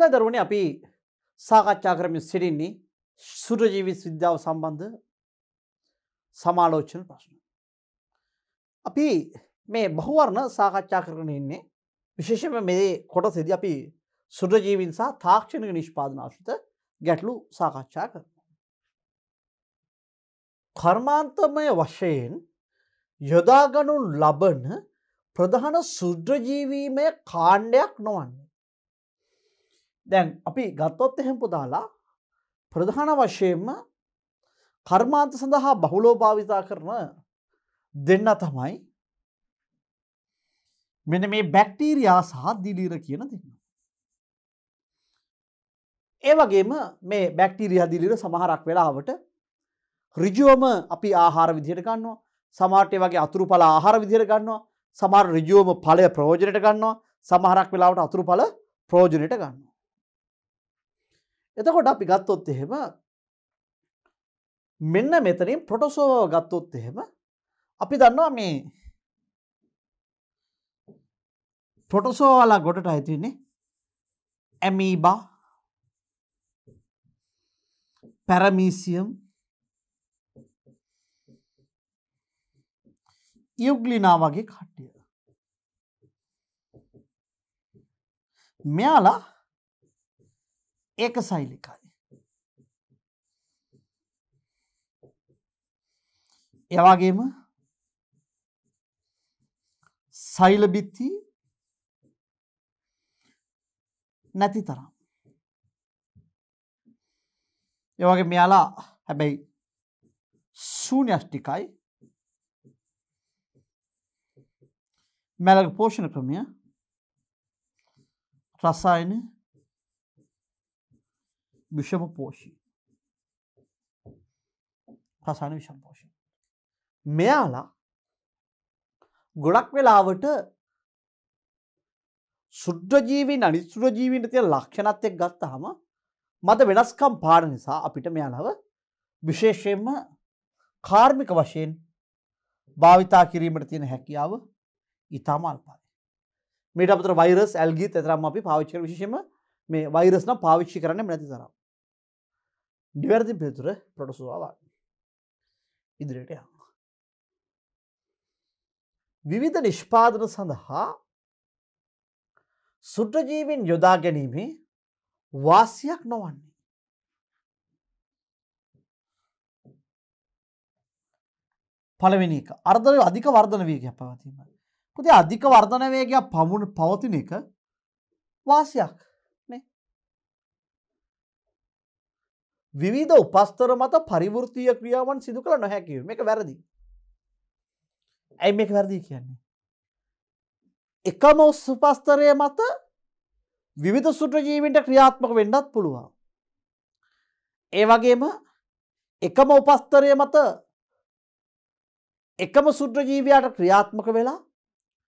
හොඳ දරුවන අපි සාකච්ඡා කරමින් සිටින්නේ සුරජීවිත් විද්‍යාව සම්බන්ධ සමාලෝචන ප්‍රශ්න. අපි මේ බහුවර්ණ සාකච්ඡා කරන ඉන්නේ විශේෂම මේ කොට සිදි අපි සුරජීවින් සහ තාක්ෂණක නිෂ්පාදනාශිත ගැටලු සාකච්ඡා කර. කර්මාන්තමය වශයෙන් යොදාගනු ලබන ප්‍රධාන සුද්‍රජීවීමය කාණ්ඩයක් නොවන්නේ. දැන් අපි ගත්තොත් එහෙම පුදාලා ප්‍රධාන වශයෙන්ම කර්මාන්ත සඳහා බහුලෝ භාවිතා කරන දෙන්න තමයි මෙන මේ බැක්ටීරයා සහ දිලීර කියන දෙන්න. ඒ වගේම මේ බැක්ටීරිය දිලිර සමහරක් වෙලාවට රිජුවම අපි ආහාර විදිහයට ගන්නවා සමාටය වගේ අතුරු පල ආහාර විදිහයට ගන්නවා සමාර රිජුවම පලය ප්‍රෝජනයට ගන්නවා සමහරක් වෙලාවට අතුරු පල ප්‍රෝජනයට ගන්නවා. එතකොට අපි ගත්තොත් එහෙම මෙන්න මෙතනින් ප්‍රොටොසෝව ගත්තොත් එහෙම අපි දන්නවා මේ ප්‍රොටොසෝවාලා ගොඩට ඇතින්නේ ඇමීබා පැරමීසියම් යුග්ලිනා වගේ කට්ටිය මෙයාලා ඒක සෛලිකයි. එවගේම සෛලබිත්ති නැති තරම්. ඒවගේ මෙයාලා හැබැයි සූන්‍යෂ්ටිකයි මැලග පෝෂණ ක්‍රමය රසායන විෂම පෝෂී රසාන විෂම් පෝෂී මෙයාලා ගොඩක් වෙලාවට සුද්‍රජීවී අනිස්ුරජීවිට තිය ලක්ෂණත්යක් ගත්ත හම මද වෙනස්කම් පාඩ නිසා අපිට මෙයාලව විශේෂයෙන්ම කාර්මික වශයෙන් භාවිතා කිරීමට තියෙන හැකියාව ඉතාම අල්පායි. මේට අපතර වෛරස් ඇල්ගී තරම් අපි පාවිච්චර විශෂම මේ වෛරස්න පාවිච්චි කරන නැති තරම්. නිවැරදි පිළිතුර පොටසුවා ඉදිරියට යන්න. විවිධ නිෂ්පාදන සඳහා සුට්‍රජීවින් යොදා ගැනීමේ වාසියක් නොවන්නේ. පළවෙනික අර්ධනය අධික වර්ධන වේගයක් පවතිීම. කොති අධික වර්ධන වේගයක් පමුණ පවතින එක වාසියක්. විවිධ උපස්තර මත පරිවෘතිය ක්‍රියාවන් සිදු කළ නොහැකිව එක වැරදි. ඇයි මේ වැරදි කියන්නේ. එකම උස්සුපස්තරය මත විවිධ සුට්‍රජීවිට ක්‍රියාත්මක වෙන්නත් පුළුවන්. ඒ වගේම එකම උපස්තරය මත එකම සුද්‍රජීවයාට ක්‍රියාත්මක වෙලා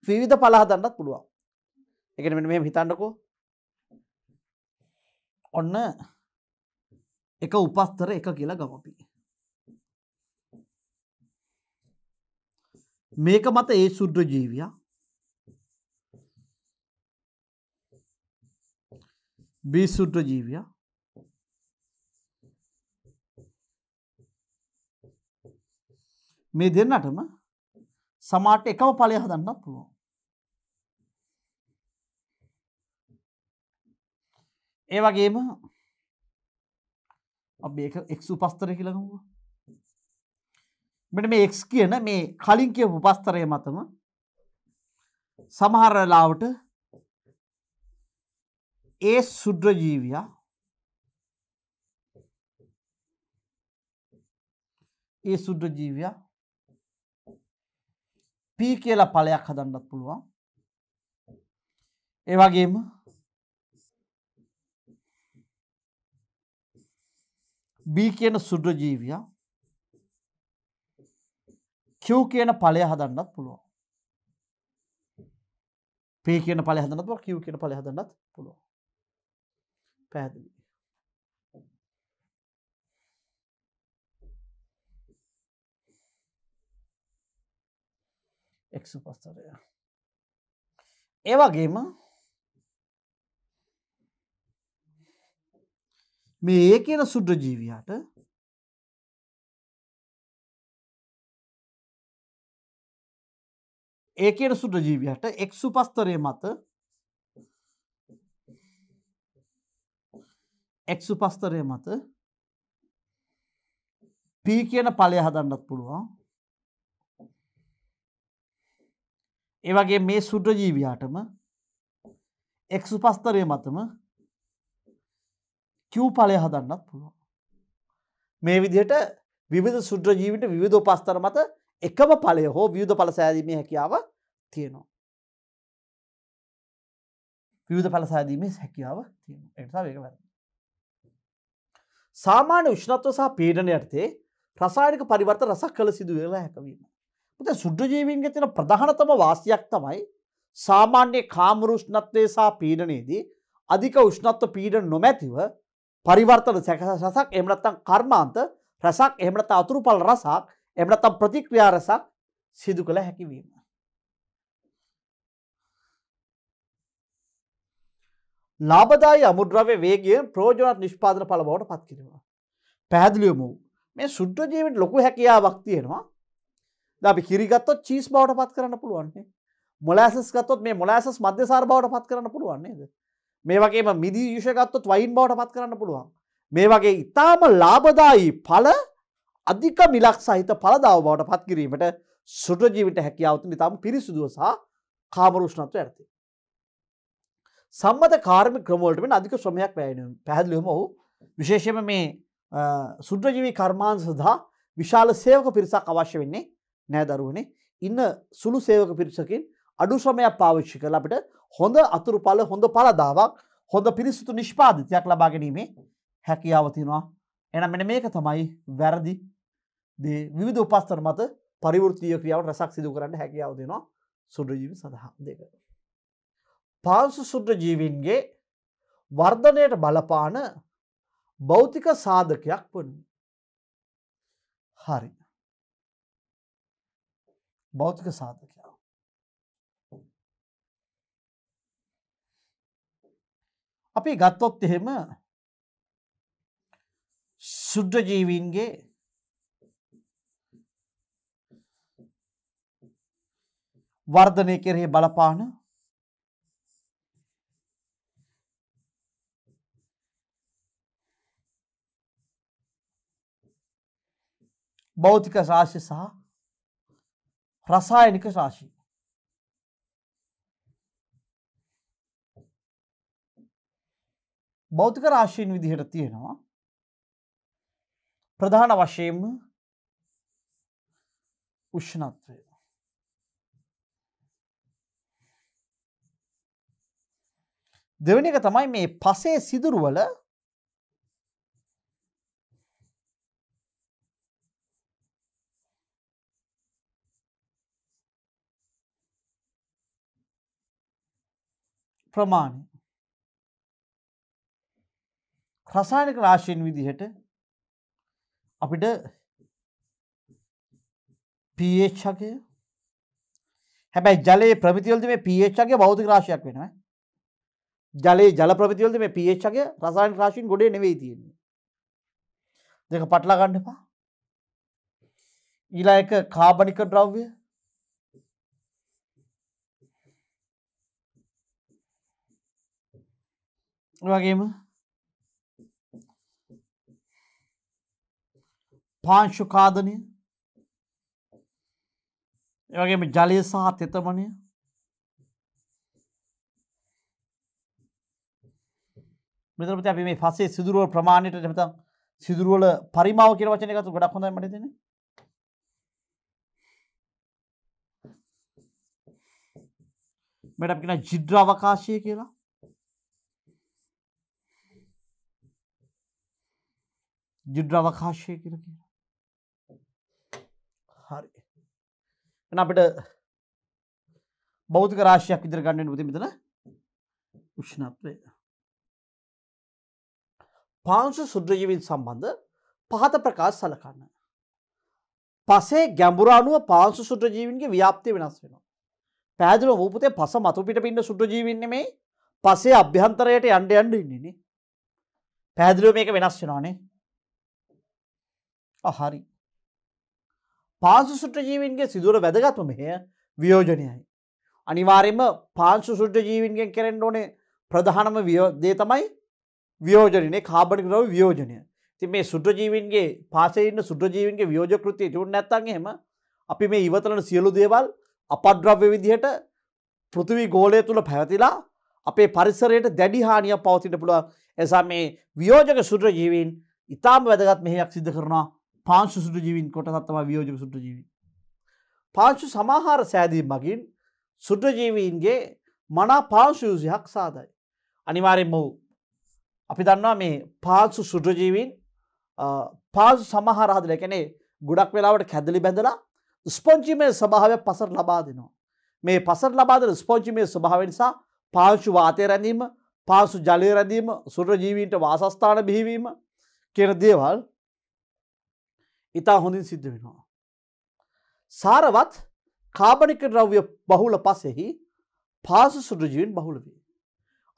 විවිධ පලාහදන්නත් පුළුවන්. එකන මෙ මෙම හිතන්නකෝ ඔන්න එක උපස්තර එක කියලා ගමපි. මේක මත ඒ සුද්‍ර ජීවියා බී සුද්‍ර ජීවියා මේ දෙන්නටම සමාට එකම පලය හදන්නත් පුළුවන්. ඒ වගේම අප ඒක එක් උපස්තර කියලනවා මෙට මේ එක් කියන මේ කලින් කිය උපස්තරය මතම සමහරලාවට ඒ සුද්‍රජීවයා ඒ සුද්‍රජීවයා පී කියලා පලයක් හදන්නත් පුළුවන් ඒවගේම B කියන සුද්‍ර ජීවියා Q කියන ඵලය හදන්නත් පුළුවන්. P කියන ඵලය හදන්නත් පුළුවන් Q කියන ඵලය හදන්නත් පුළුවන්. පැහැදිලි. එක්සුපස්තරය. ඒ වගේම මේ ඒ කියන සුද්‍රජීවියාට ඒ කියන සුද්‍රජීවියට එක් සුපස්තරය මත එක් සුපස්තරය මත පී කියන පලය හදන්නත් පුළුවන් ඒවගේ මේ සුද්‍රජීවියාටම එක් සුපස්තරය මතම කිව්ඵලය හදන්නත් පුළුවන්. මේ විදිහට විවිධ සුද්‍රජීවිට විවිධ පස්තර මත එකම පලය හෝ විවිධ පල සෑදීමේ හැකියාව තියෙනවා. විවිධ පල සෑදීමේ හැකියාව තියෙන එනිසා වේග වැර. සාමාන්‍ය විශ්නත්ව සහ පීඩන යටතේ ප්‍රසායනික පරිවර්ත රසක් කළ සිදු වෙලා හැකවීම. පුත සුද්‍රජීවීන්ගේ තින ප්‍රධානතම වාසියක් තමයි සාමාන්‍ය කාමරුෂ්ණත්වය සහ පීඩනයේදී අධික උෂ්ණත්ව පීඩ නොමැතිව පරිවර්තන සැකසසක් එමනත්තන් කර්මාන්ත රැසක් එමනත අතුරුපල් රසක් එමනතම් ප්‍රතික්‍රියා රසක් සිදු කළ හැකිවීම. ලාබදායි අමුද්‍රව්‍ය වේගයෙන් ප්‍රෝජනත් නිෂ්පාදන පල බවට පත්කිරවා. පැදිලියමු මේ සුද්‍රජීවිට ලොකු හැකියාවක් තියෙනවා දි කිරිගත්තොත් චීස් බවට පත් කරන්න පුළුවන්නේ මොලෑසස් ගත්තොත් මේ මොලෑසස් මධ්‍යසාර බවට පත් කරන්න පුළුවන්නේද මේ වගේම මිදි යුෂගත්තොත් වයින් බවට පත් කරන්න පුළුවන්. මේ වගේ ඉතාම ලාබදායි පල අධික මිලක් සහිත පලදාව බවට පත්කිරීමට සුටජීවිට හැකියාවතුනි තම පිරිසිදුව සහ කාමරුෂ්ණත්ව ඇති. සම්මත කාර්ම ක්‍රමෝල්ට වෙන අධික ශ්‍රමයක් වැයන පැහැදිලිම ඔහු විශේෂම මේ සුද්‍රජීවී කර්මාන් සඳහා විශාල සේවක පිරිසක් අවශ්‍ය වෙන්නේ නෑ දරුවනේ ඉන්න සුළු සේවක පිරිසකින් අඩු ශ්‍රමයක් පාවිච්චි කළ අපට හොඳ අතුරුඵල හොඳ පලදාවක් හොඳ පිරිසුතු නිෂ්පාදිතයක් ලබා ගැනීමේ හැකියාව තියෙනවා එන මෙන මේක තමයි වැරදි දේ විවිධ උපස්තර මත පරිවෘතිය ක්‍රියාවට රැසක් සිදු කරන්න හැකියාව දෙනවා සුද්‍රජීවි සඳහා දෙක. පාන්සු සුද්‍රජීවින්ගේ වර්ධනයට බලපාන බෞතික සාධකයක් වන. හරි. බෞතික සාධකයක්. අපි ගත්තොත් එහෙම සුද්‍ර ජීවීන්ගේ වර්ධනය කෙරෙහි බලපාන භෞතික රාශි සහ රසායනික රාශී භෞතික රාශීන් විදිහට තියෙනවා ප්‍රධාන වශයෙන්ම උෂ්ණත්වය දෙවනි එක තමයි මේ පසේ සිදුරුවල ප්‍රමාණය රසායනික රාශයෙන් විදිහට අපිට පHගේ හැබැයි ජලයේ ප්‍රමිතිවලද මේ පHගේ බෞතික රාශයක් වෙනවා ජලයේ ජල ප්‍රමිතිවලද මේ පHගේ රසායන රාශීන් ගොඩේ නෙවෙයි තියෙන්නේ දෙක පටලා ගන්න එපා ඊළඟ එක කාබනික ද්‍රව්‍ය වගේම පාංශුකාදනය ඒවගේම ජලය සහ තෙතමනය මෙතරපති අපි මේ පසේ සිදුරුවල ප්‍රමාණයට නමත සිදුරුවල පරිමාව කියර වචන එකතු ගොඩක් හොඳයි මට දෙන මෙට කියෙන ජිද්‍ර අවකාශය කියලා ජිද්‍ර අවකාශය කියලා කියලා හරි එන අපිට බෞතික රාශියක් ඉදිර ගන්නෙන් පුති මෙතන උෂ්ණත්වය පාංශු සුද්‍රජීවින් සම්බන්ධ පහත ප්‍රකාශ සලකන්න පසේ ගැඹුරානුව පාංශු සුද්‍රජීවින්ගේ ව්‍යාප්තිය වෙනස් වෙනවා පැදිල වූපතේ පස මතු පිට පින්න සුද්‍රජීවින්නේ මේ පසේ අභ්‍යන්තරයට යන්ඩ අන්ඩ ඉන්නේනේ පැදිලුව මේක වෙනස් වෙනවානේ අහරි පාසු සුට්‍ර ජීවින්ගේ සිදුවර වැදගත්ම මෙහය වියෝජනයයි. අනිවාරෙන්ම පාංශු සුට්‍ර ජීවින්ගෙන් කෙරෙන්ඩ ඕනේ ප්‍රධානම දේ තමයි වියෝජනය කාබඩි රව වියෝජනය ති මේ සුට්‍රජීවින්ගේ පාසෙන්න සුට්‍රජීවින්ගේ වියෝජකෘතිය ටුන් නැත්තන්හෙම අපි මේ ඉවතලන සියලු දේවල් අපද්‍රව්‍ය විදිහට පෘතිවි ගෝලය තුළ පැවතිලා අපේ පරිසරයට දැඩි හානිය පවතිට පුළුව එසා මේ වියෝජක සුට්‍රජීවින් ඉතාම වැදගත් මෙහයක් සිද්ධ කරනවා පාංශු සුට ජීවින් කොටසත් තම වියෝජක සුට ජීවි. පාංශු සමහාර සෑදීම් මගින් සුට්‍රජීවීන්ගේ මනා පාංශූසියක් සාදයි. අනිවාරෙන් මොහු අපි දන්නවා මේ පාසු සුට්‍රජීවීන් පාසු සමහරහදල කැනේ ගුඩක් වෙලාවට කැදලි බැඳලා ස්පොංචිමේ ස්භාව පසර ලබා දෙනවා. මේ පසර ලබාදන ස්පෝංචිමේ ස්භාව නිසා පාංශු වාතය රැඳීම පාසු ජලය රැඳීම සුට්‍රජීවීන්ට වාසස්ථාන බිහිවීම කෙන දේවල් ඉතා හොඳින් සිද්ධ වෙනවා. සාරවත් කාබනික ද්‍රව්‍ය බහුල පසෙහි පාසු සුද්‍රජීවන් බහුල වේ.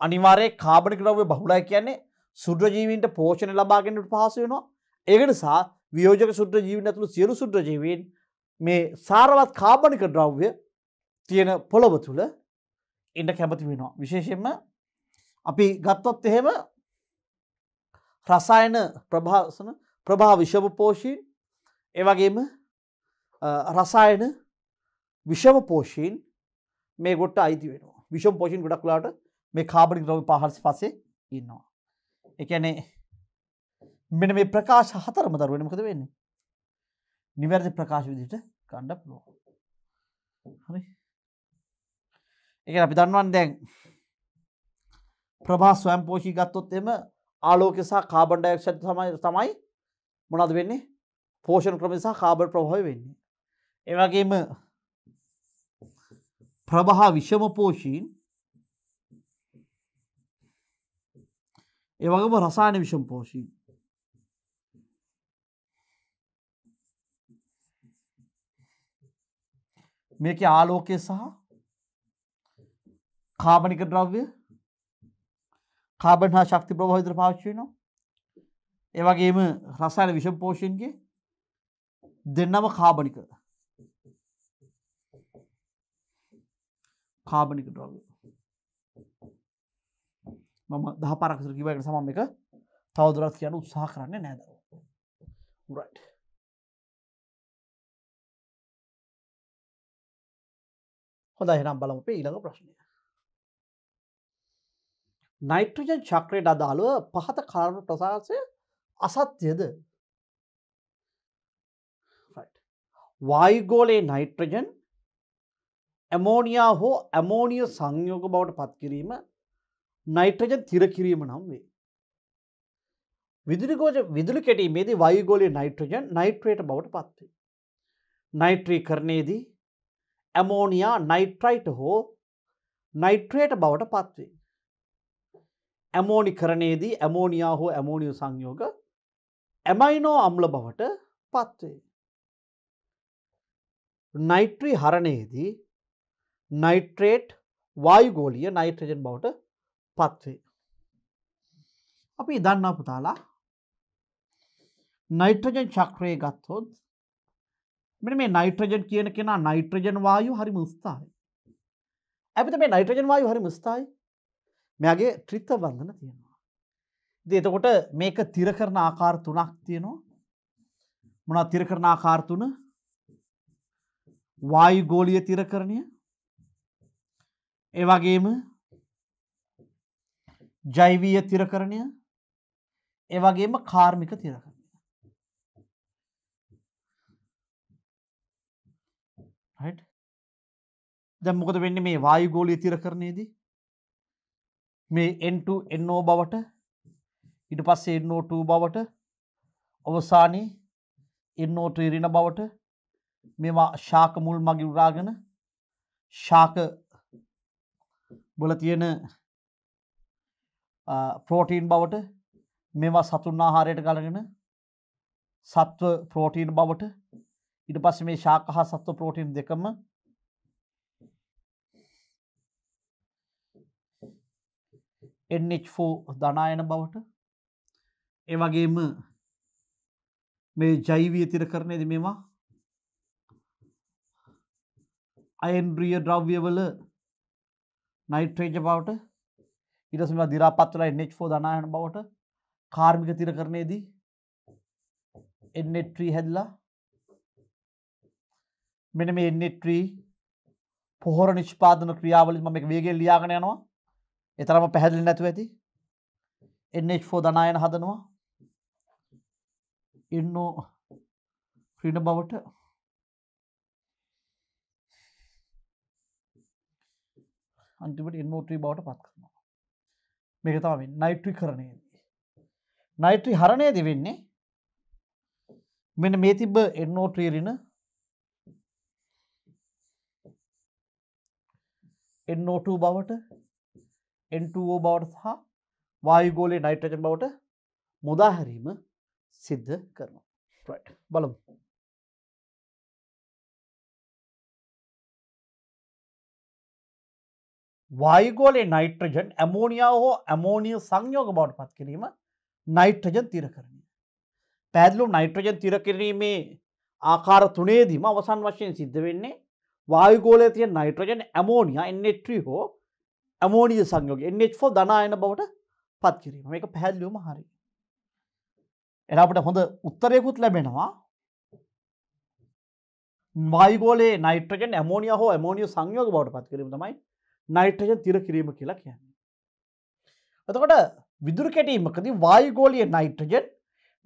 අනිවාරයේ කාබනික ද්‍රව්‍ය බහුලයි කියන්නේ සුද්‍රජීවීන්ට පෝෂණ ලබාගෙනට පහස වෙනවා ඒකට සා වියෝජක සුද්‍රජීවීන් ඇතුළු සියලු සුද්‍රජීවීන් මේ සාරවත් කාබනික ද්‍රව්‍ය තියෙන පොළොව තුළ ඉන්න කැමති වෙනවා. විශේෂයෙන්ම අපි ගත්තොත් එහෙම රසායන ප්‍රභාසන ප්‍රභා විශභ පෝෂීන් ඒවගේම රසායන විෂම පෝෂීන් මේ ගොට අයිති වෙන විෂම් පෝෂීන් ගොඩක්ලාට මේ කාබරි ද්‍රව පහරසි පසේ ඉන්නවා. එකනේ මෙන මේ ප්‍රකාශ හතරම දරුවෙන මකද වෙන්නේ. නිවැරදි ප්‍රකාශ විදිට කණ්ඩක් ලෝ. හරි එක අපි දන්වන් දැන් ප්‍රභා ස්වයම් පෝෂී ගත්තොත් එම ආලෝකෙසා කාබන්ඩක්ෂ තමයි තමයි මොනද වෙන්නේ පෝෂණ ක්‍රමසා කාබර් ප්‍රභාව වෙන්නේ. එවගේම ප්‍රභහා විෂම පෝෂීන් ඒවගේම රසාන විෂම් පෝෂීන් මේක ආලෝකය සහ කාබනික ද්‍රව්‍ය කාබන් හා ශක්ති ප්‍රභාවිතර පාච්චයනවා ඒවගේම රසාන විෂම් පෝෂීන්ගේ දෙන්නම කාබනික කාබනික ද්‍රව්‍ය මම දහ පාරක් විතර කිව්වා ඒකට සමම් එක තවදුරටත් කියන්න උත්සාහ කරන්නේ නැහැ දරුවෝ right හොඳයි එහෙනම් බලමු අපි ඊළඟ ප්‍රශ්නය නයිට්‍රජන් චක්‍රයට අදාළව පහත කාර්බන ප්‍රසාරය අසත්‍යද වායුගෝලයේ නයිට්‍රජන් ඇමෝනියා හෝ ඇමෝනිය සංයෝග බවට පත්කිරීම නයිට්‍රජන් තිරකිරීම නම් වේ. විදුරිගෝජ විදුලි කෙටීමේදී වයුගෝලයේ නයිට්‍රජන් නයිට්‍රේට බවට පත්වේ. නයිට්‍රී කරණයේදී ඇමෝනියා නයිට්‍රයිට හෝ නයිට්‍රේට බවට පත්වේ. ඇමෝනි කරණයේදී ඇමෝනියා හෝ ඇමෝනිිය සංයෝග ඇමයිනෝ අම්ල බවට පත්වේ. නයිට්‍රී හරණයේදී නයිට්‍රේට් වායුගෝලිය නයිට්‍රජන් බවට පත්වේ. අපි දන්න පුතාලා නයිට්‍රජන් චක්‍රය ගත්තොත් මෙ මේ නයිට්‍රජන් කියන කෙනා නයිට්‍රජන් වායු හරි මුස්ථායි. ඇපිත මේ නයිට්‍රජන් වායු හරි මුස්ථායි මෙයාගේ ත්‍රිත්ත බන්ධන තියෙනවා. දේතකොට මේක තිර කරන ආකාර තුනක් තියෙනවා මොනා තිර කරන ආකාර තුන වායු ගෝලිය තිරකරණය ඒ වගේම ජෛවීය තිරකරණය ඒ වගේම කාර්මික තිරකරණය right දැන් මොකද වෙන්නේ මේ වායු ගෝලීය තිරකරණයේදී මේ N2 NO බවට ඊට පස්සේ NO2 බවට අවසානයේ NO3 ඍණ බවට මේවා ශාක මුල් මගි උරාගෙන ශාක වල තියෙන ප්‍රෝටීන් බවට මේවා සතුන් ආහාරයට ගලගෙන සත්ව ප්‍රෝටීන් බවට ඊට පස්සේ මේ ශාක හා සත්ව ප්‍රෝටීන් දෙකම NH4 ධනායන බවට ඒ වගේම මේ ජෛවීය තිරකරණයේදී මේවා අයන්ද්‍රිය ද්‍රව්‍යවල නයිට්‍රේජ බවට ඉරසම දිරාපත්වල එන්ෝ දනායන බවට කාර්මික තිර කරණයේදී එන්නට්‍රී හැදලා මෙන මේ එන්නට්‍රී පොහොර නිෂ්පාදන ක්‍රියාවලින් මම එක වේගෙන් ලියාගෙන යනවා එතරම පැහැදිලි නැතුව ඇති එන්නෝ දනායන හදනවා ඉන්නෝ ක්‍රීඩ බවට අන්තිමට එන්නෝට්‍රී බවට පත් කරනවා. මේක තමයි නයිට්‍රී කරණයේදී. නයිට්‍රී හරණයද වෙන්නේ මෙන මේ තිබ්බ එන්නෝට්‍රීරින එන්නෝ2 බවට එන්ටෝ බවට සහ වායුගෝලේ නයිට්‍රජන් බවට මුදාහැරීම සිද්ධ කරනවා. බලමු. වායුගෝලේ නයිට්‍රජන් ඇමෝනිියාව හෝ ඇමෝනිය සංයෝග බවට පත් කිරීම නයිට්‍රජන් තිර කරණය. පැදලු නයිට්‍රජන් තිර කිරීමේ ආකාර තුනේදීම අවසන් වශයෙන් සිද්ධ වෙන්නේ වායුගෝලය තිය නයිට්‍රජන් ඇමෝනිිය එන්නට්‍රී හෝ ඇමෝනිය සංයෝග එන්නෝ දනායන බවට පත් කිරීම එක පැහැල්ලියුම හරි. එලාපට හොඳ උත්තරයකුත් ලැබෙනවා වායගෝලේ නයිට්‍රජන් ඇමෝනිය හෝ ඇමෝනිය සංයෝග බවට පත් කිරීම තමයි නයිට්‍රජන් තිර කිරීම කියලා කියන්නේ. එතකොට විදුරු කැටීමකදී වායුගෝලිය නයිට්‍රජන්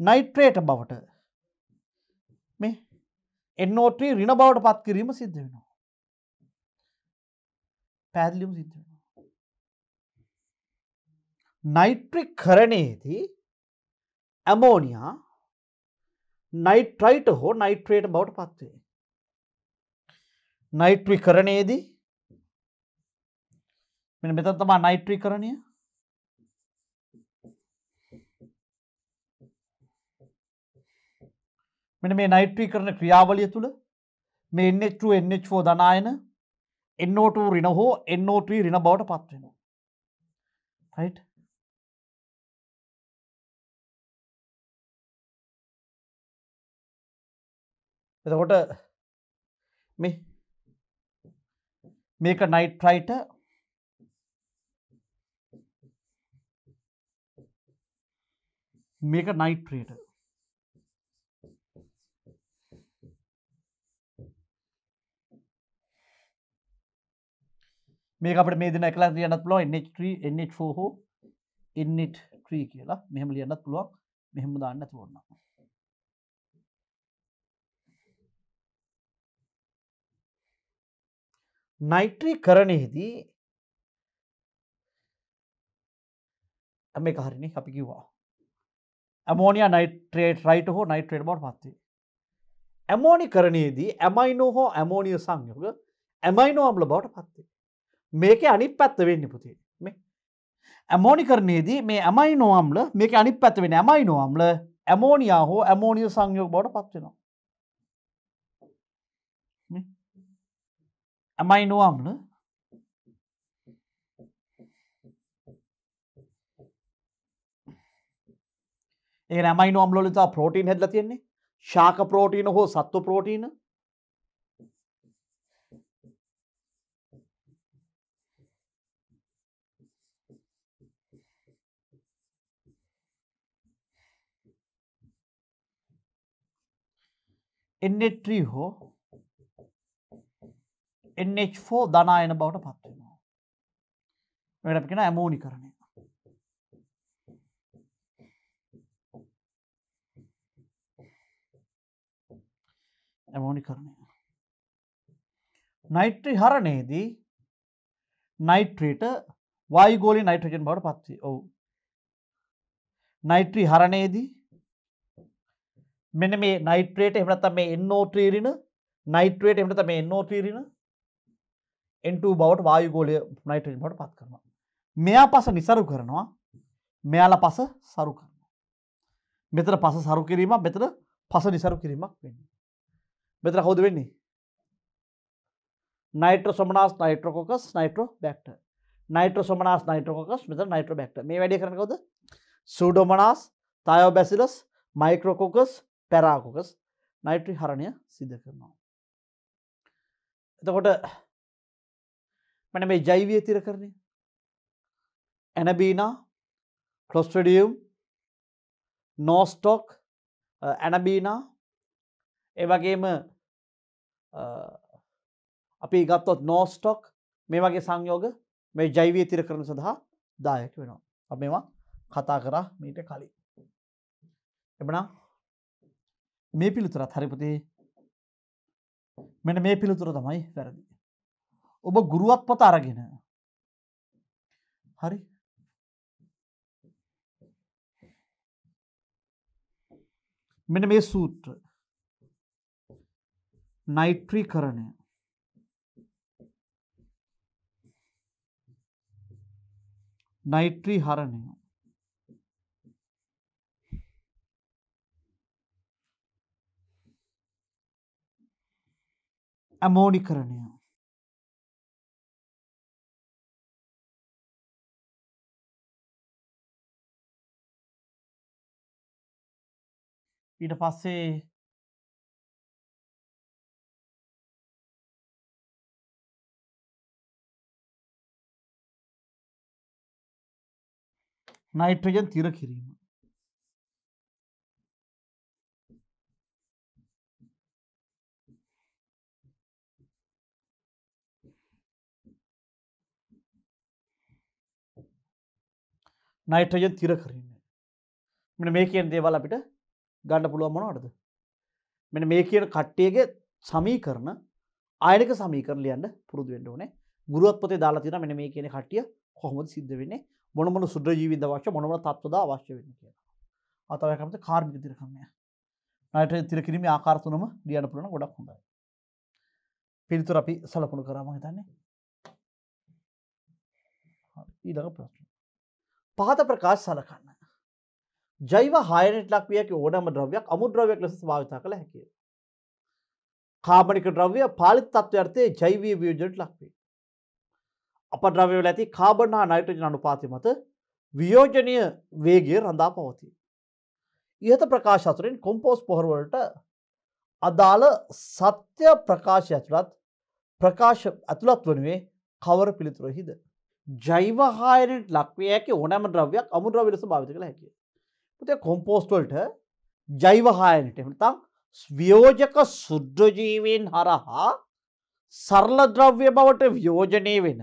නයිට්‍රේට බවට මේ එන්නෝට්‍රී රින බවට පත් කිරීම සිද්ධ වෙනවා. පැදිලිම් සිද්ධ වෙනවා. නයිට්‍රික් කරණයේදී ඇමෝනියා නයිට්‍රයිට හෝ නයිට්‍රේට බවට පත්වේ. නයිට්‍රි කරණයේදී මෙ මෙතන් තමා නයිට්‍රී කරණය මෙන මේ නයිට්‍රී කරන ක්‍රියාවලිය තුළ මේ එන්නෝ එන්නෝ දනායන එන්නෝට රින හෝ එන්නෝටී රින බවට පත්වෙනවා රයිට් එතකොට මේ මේක නයිට්‍රයිට මේක නයිට්‍රේට මේක අපට මේ දෙන එකලා ලියන්නත් පුළුවන් NH3 NH4 හෝ NH3 කියලා මෙහෙම ලියන්නත් පුළුවන් මෙහෙම දාන්න නැතුව ඕන. නයිට්‍රීකරණයේදී මේක හරිනේ අපි කිව්වා ඇමෝනිය නයිට්‍රේට් රයිට හෝ නයිට්‍රේට බොට පත්වේ. ඇමෝනි කරණයේදී ඇමයිනෝ හෝ ඇමෝනිය සංයෝග ඇමයිනෝ අම්ල බවට පත්වේ. මේක අනි පැත්ත වෙන්න පුතේ මේ. ඇමෝනි කරණයේදී මේ ඇමයි නොවම්ල මේක අනි පැත්ත වෙන ඇමයි නොවම්ල ඇමෝනියා හෝ ඇමෝනිය සංයෝග බවට පත්වෙනවා. ඇමයි නොවම්ල ඒ නැමයින අම්ලොලිතා ප්‍රෝටීන් හැදල තියෙන්නේ ශාක ප්‍රෝටීන හෝ සත්තු ප්‍රෝටීන එන්නට්‍රී හෝ එෝ ධනායන බවට පත්වෙනවා වැඩපිෙන ඇමෝනි කරණය ඇමෝනිකරණය. නයිට්‍රි හරණයේදී නයිට්‍රීට වායිගෝලි නයිට්‍රජන් බවට පත්වේ ඔවු නයිට්‍රී හරණයේදී මෙන මේ නයිට්‍රේට එමනත මේ එන්නෝට්‍රීරින නයිට්‍රේට එමනත මේ එන්නෝට්‍රීරින එන්ට බවට වායුගෝලය නයිට්‍රජන් බවට පත් කරනවා මෙයා පස නිසරු කරනවා මෙයාල පස සරු කරනවා මෙතර පස සරු කිරීමක් මෙතර පස නිසරු කිරීමක් වෙන්නේ මෙතන කවුද වෙන්නේ? නයිට්‍රොසොමනාස් නයිට්‍රොකොකස් නයිට්‍රොබැක්ටර්. නයිට්‍රොසොමනාස් නයිට්‍රොකොකස් මෙතන නයිට්‍රොබැක්ටර්. මේ වැඩේ කරන්නේ කවුද? සූඩෝමොනාස්, තයෝබැසිලස්, මයික්‍රොකොකස්, පැරාකොකස් නයිට්‍රි හරණය සිද්ධ කරනවා. එතකොට මන මේ ජෛවිය තිර කරණය ඇනබීනා ක්ලොස්ටඩියම් නෝස්ටොක් ඇනබීනා ඒවගේම අපි ගත්තොත් නෝස්ටොක් මේ වගේ සංයෝග මේ ජෛවී තිර කරන සඳහා දායක වෙනවා. අප මේවා කතා කරා මීට කලින්. එබනම් මේ පිළිතුරත් හරිපති මෙන මේ පිළිතුර තමයි වැරදි. ඔබ ගුරුවක් පොත අරගෙන හරි මෙන මේ සූත්‍ර නයිට්‍රීකරණය නයිට්‍රී හරණය ඇමෝනිිකරණය ඊට පස්සේ නයිට්‍රජන් තිර කිරීම. නයිට්‍රජන් තිර කරන්න මෙන මේ කියන දේවල් අපිට ගණඩ පුළුවන් මොනවටද මෙන මේ කියන කට්ටියගේ සමී කරන අයක සමීකර ලියන්න පුරුදු වෙන්ඩ ඕනේ ගුරුවත්පතේ දාලා තින මෙන මේ කියන කට්ටිය කොහොමද සිද්ධ වෙන්නේ මොනමන සුද්‍රජීවිද වශ්‍ය මොනම තත්වද අවශ්‍ය වෙන කියලා. අතවකමට කාර්මික තිරකමය. නයට තිරකිරීම ආකාර්තුනම දියන පුළන ගොඩක් හොඳයි. පිළිතුර අපි සලකුණු කරම හිතන්නේ. ඊළඟ ප්‍රශ්න. පහත ප්‍රකාශ සලකන්න. ජෛව හායනට ලක්වියක ඕනම ද්‍රවයක් අමුද්‍රවයක් ලෙස භාවිතා කළ හැකිය. කාමනික ද්‍රව්‍ය පාලිත් තත්ත්වයර්ථය ජෛවී වියෝජනට ලක්වේ. අපද්‍රව්‍යවල ඇති කාබන් හා නයිටජන අනුපාති මත වියෝජනය වේගය රඳා පවති. ඉහත ප්‍රකාශ අතුරින් කොම්පෝස් පොහරවලට අදාළ සත්‍ය ප්‍රකාශ ඇතුළත් ප්‍රකාශ ඇතුළත් වනුවේ කවර පිළිතුරහිද. ජෛවහායනට ලක්විය හැකි ඕනෑම ද්‍රව්‍යයක් අමුද්‍රව්‍ය ලෙස භාවිත කළ හැකිය. පුතේ කොම්පෝස්ටවලට ජෛවහායනට එමතම් ස්වියෝජක සුද්‍රජීවීන් හරහා සරල ද්‍රව්‍ය බවට ව්‍යෝජනය වෙන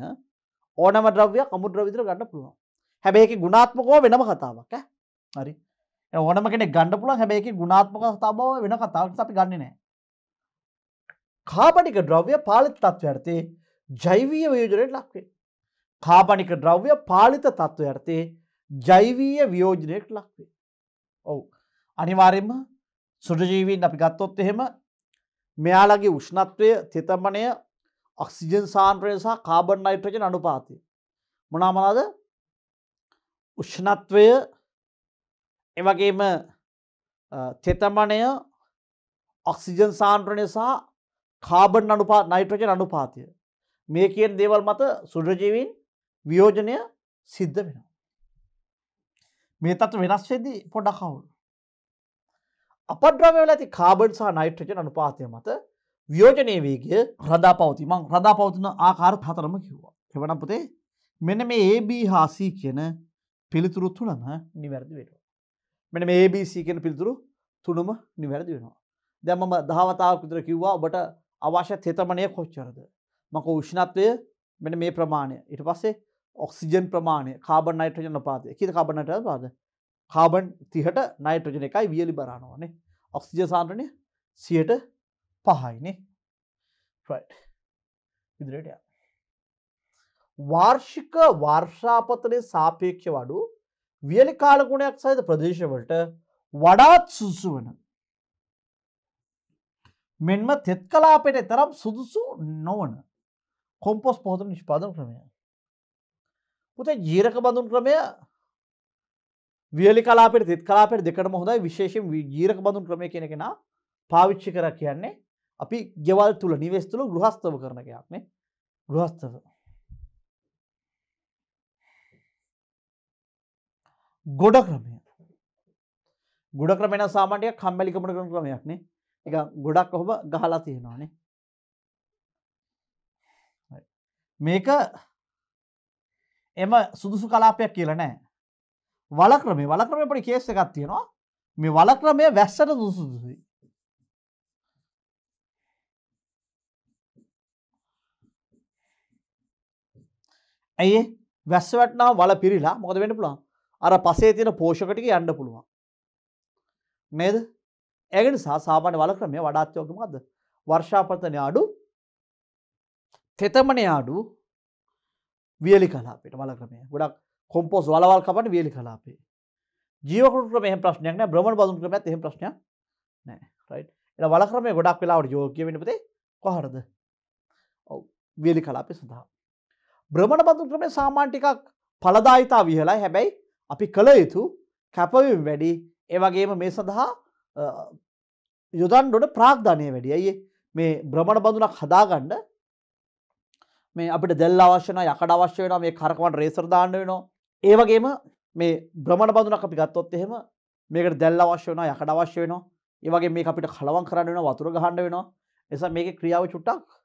ඕනම ද්‍රව්‍යයක් අමුද්‍ර විදිර ගන්න පුළුවන් හැබැයි ගුණාත්මකෝ වෙනම කතාවක් හරි ඕනම කෙනෙ ගණඩ පුළන් හැබැයි ගුණාත්මක කතාබව වෙන කතාවක් අපි ගන්න නෑ කාපටික ද්‍රව්‍ය පාලිත තත්ව ඇත්තේ ජෛවීය වයෝජනයට ලක්වේ කාපනික ද්‍රව්‍ය පාලිත තත්ත්ව ඇත්තේ ජෛවීය වියෝජනයට ලක්වේ ඔවු අනිවාරෙන්ම සුරජීවීන් අපි ගත්තොත් එහෙම මෙයාලගේ උෂ්ණත්වය තෙතමනය ඔක්සිජන් සාන්ත්‍රය සහ කාබන් නයිට්‍රජන අනුපාතය. මොනාමලාද උෂ්ණත්වය එවගේම තෙතමනය ඔක්සිජන් සාන්ත්‍රණය සහ කාබන් අනුපා නයිට්‍රජන අනුපාතිය. මේ කියෙන් දේවල් මත සුද්‍රජීවීන් වියෝජනය සිද්ධ වෙනවා. මේ තත්ව වෙනස්වෙදී පොඩ කවුල්. අපද්‍රවල ඇති කාබන් සහ නයිට්‍රජන අනුපාතය මත ව්‍යෝජනය වේගය රදා පවති මං රදා පවතින ආකාරත් හතරම කිව්වා. එවනම් පුතේ මෙන මේ AB හාසී කියන පිළිතුරු තුනම නිවැරදි වෙනවා. මෙන මේ ABC කියන පිළිතුරු තුනම නිවැරදි වෙනවා. දැන් මම දහවතාවක් විතර කිව්වා ඔබට අවශ්‍ය තෙතමනය කොච්චරද. මක උෂ්ණත්වය මෙන මේ ප්‍රමාණය. ඊට පස්සේ ඔක්සිජන් ප්‍රමාණය කාබන් නයිට්‍රජන පාතය කිත කාබනට පාද කාබන් තිහට නයිට්‍රජන එකයි වියලි බරානවානේ ඔක්සිජ සාන්ත්‍රණය සියට පහයිනේ ඉදිරියට ය වාර්ෂික වර්ෂාපතනය සාපේක්ෂ වඩු වියලි කාලගුණයක් සහිත ප්‍රදේශවලට වඩාත් සුසු වන මෙන්ම තෙත් කලාපෙට තරම් සුදුසු නොවන කොම්පොස් පොහොතර නිෂ්පාදන ක්‍රමය පුතේ ජීරක බඳුන් ක්‍රමය වියලි කලාපෙට තෙත් කලාපෙට දෙකට හොඳයි විශේෂෙන් ජීරක බඳුන් ක්‍රමය කෙනෙ කෙනා පාවිච්චි කර කියන්නේ අපි ගෙවල් තුළ නිවෙස් තුළ ගෘහස්ථව කරන එකයක්නේ ගෘහස්ථව ගොඩ ක්‍රමය ගොඩ ක්‍රමෙන සාමාන්ටය කම්බැලිකමට කරන ක්‍රමයක්නේ එක ගොඩක් ඔහොම ගහලා තියෙනවානේ මේක එම සුදුසු කලාපයක් කියල නෑ වලක්‍රමේ වලක්‍රමය පටි කේස එකක් තියෙනවා මේ වලක්‍රමය වැස්සට දුසුදුසුයි ඇයි වැස්ස වැටනාව වල පිරිලා මොද වෙන්න පුළුවන් අර පසේ තියෙන පෝෂකටික යන්න පුළුවන් නේද ඇගෙන සා සාමාන්‍ය වල ක්‍රමය වඩාත්යෝගමද වර්ෂාපර්තනය අඩු තෙතමනය අඩු වියලි කලාපට වල ක්‍රමය ගොඩක් කොම්පෝස් වලවල් කපට වියලි කලාපේ ජීවකට මෙහ ප්‍රශ්නයක් නෑ බ්‍රමණ බදුන් ක්‍රමත් එහෙ ප්‍රශ්නයක් නෑ රයි් එ වල ක්‍රමය ගොඩක් වෙලාවට යෝග්‍ය වෙනපතේ කොහරද ඔව් වියලි කලාපේ සඳහා බ්‍රමණ බඳු ක්‍රමය සාමාන්ටිකක් පලදායිතා විහලා හැබැයි අපි කළ යුතු කැපවම් වැඩි ඒවගේම මේ සඳහා යුදන්ඩොට ප්‍රාග්ධනය වැඩිය ඇයි මේ බ්‍රමණ බඳුනක් හදාගණ්ඩ මේ අපට දෙල් අවශ්‍යන යකඩ අවශ්‍ය වෙන මේ කරකවන් රේසර්දාන්න වෙනවා ඒවගේම මේ බ්‍රමණ බඳුනක් අපි ගත්තොත් එහෙම මේකට දැල් අවශ්‍ය වන යකඩ අවශ්‍ය වෙනවා ඒවගේ මේ අපිට කලවන් කරන්න වෙන වතුර ගහන්න වෙනවා එස මේක ක්‍රියාව චුට්ටක්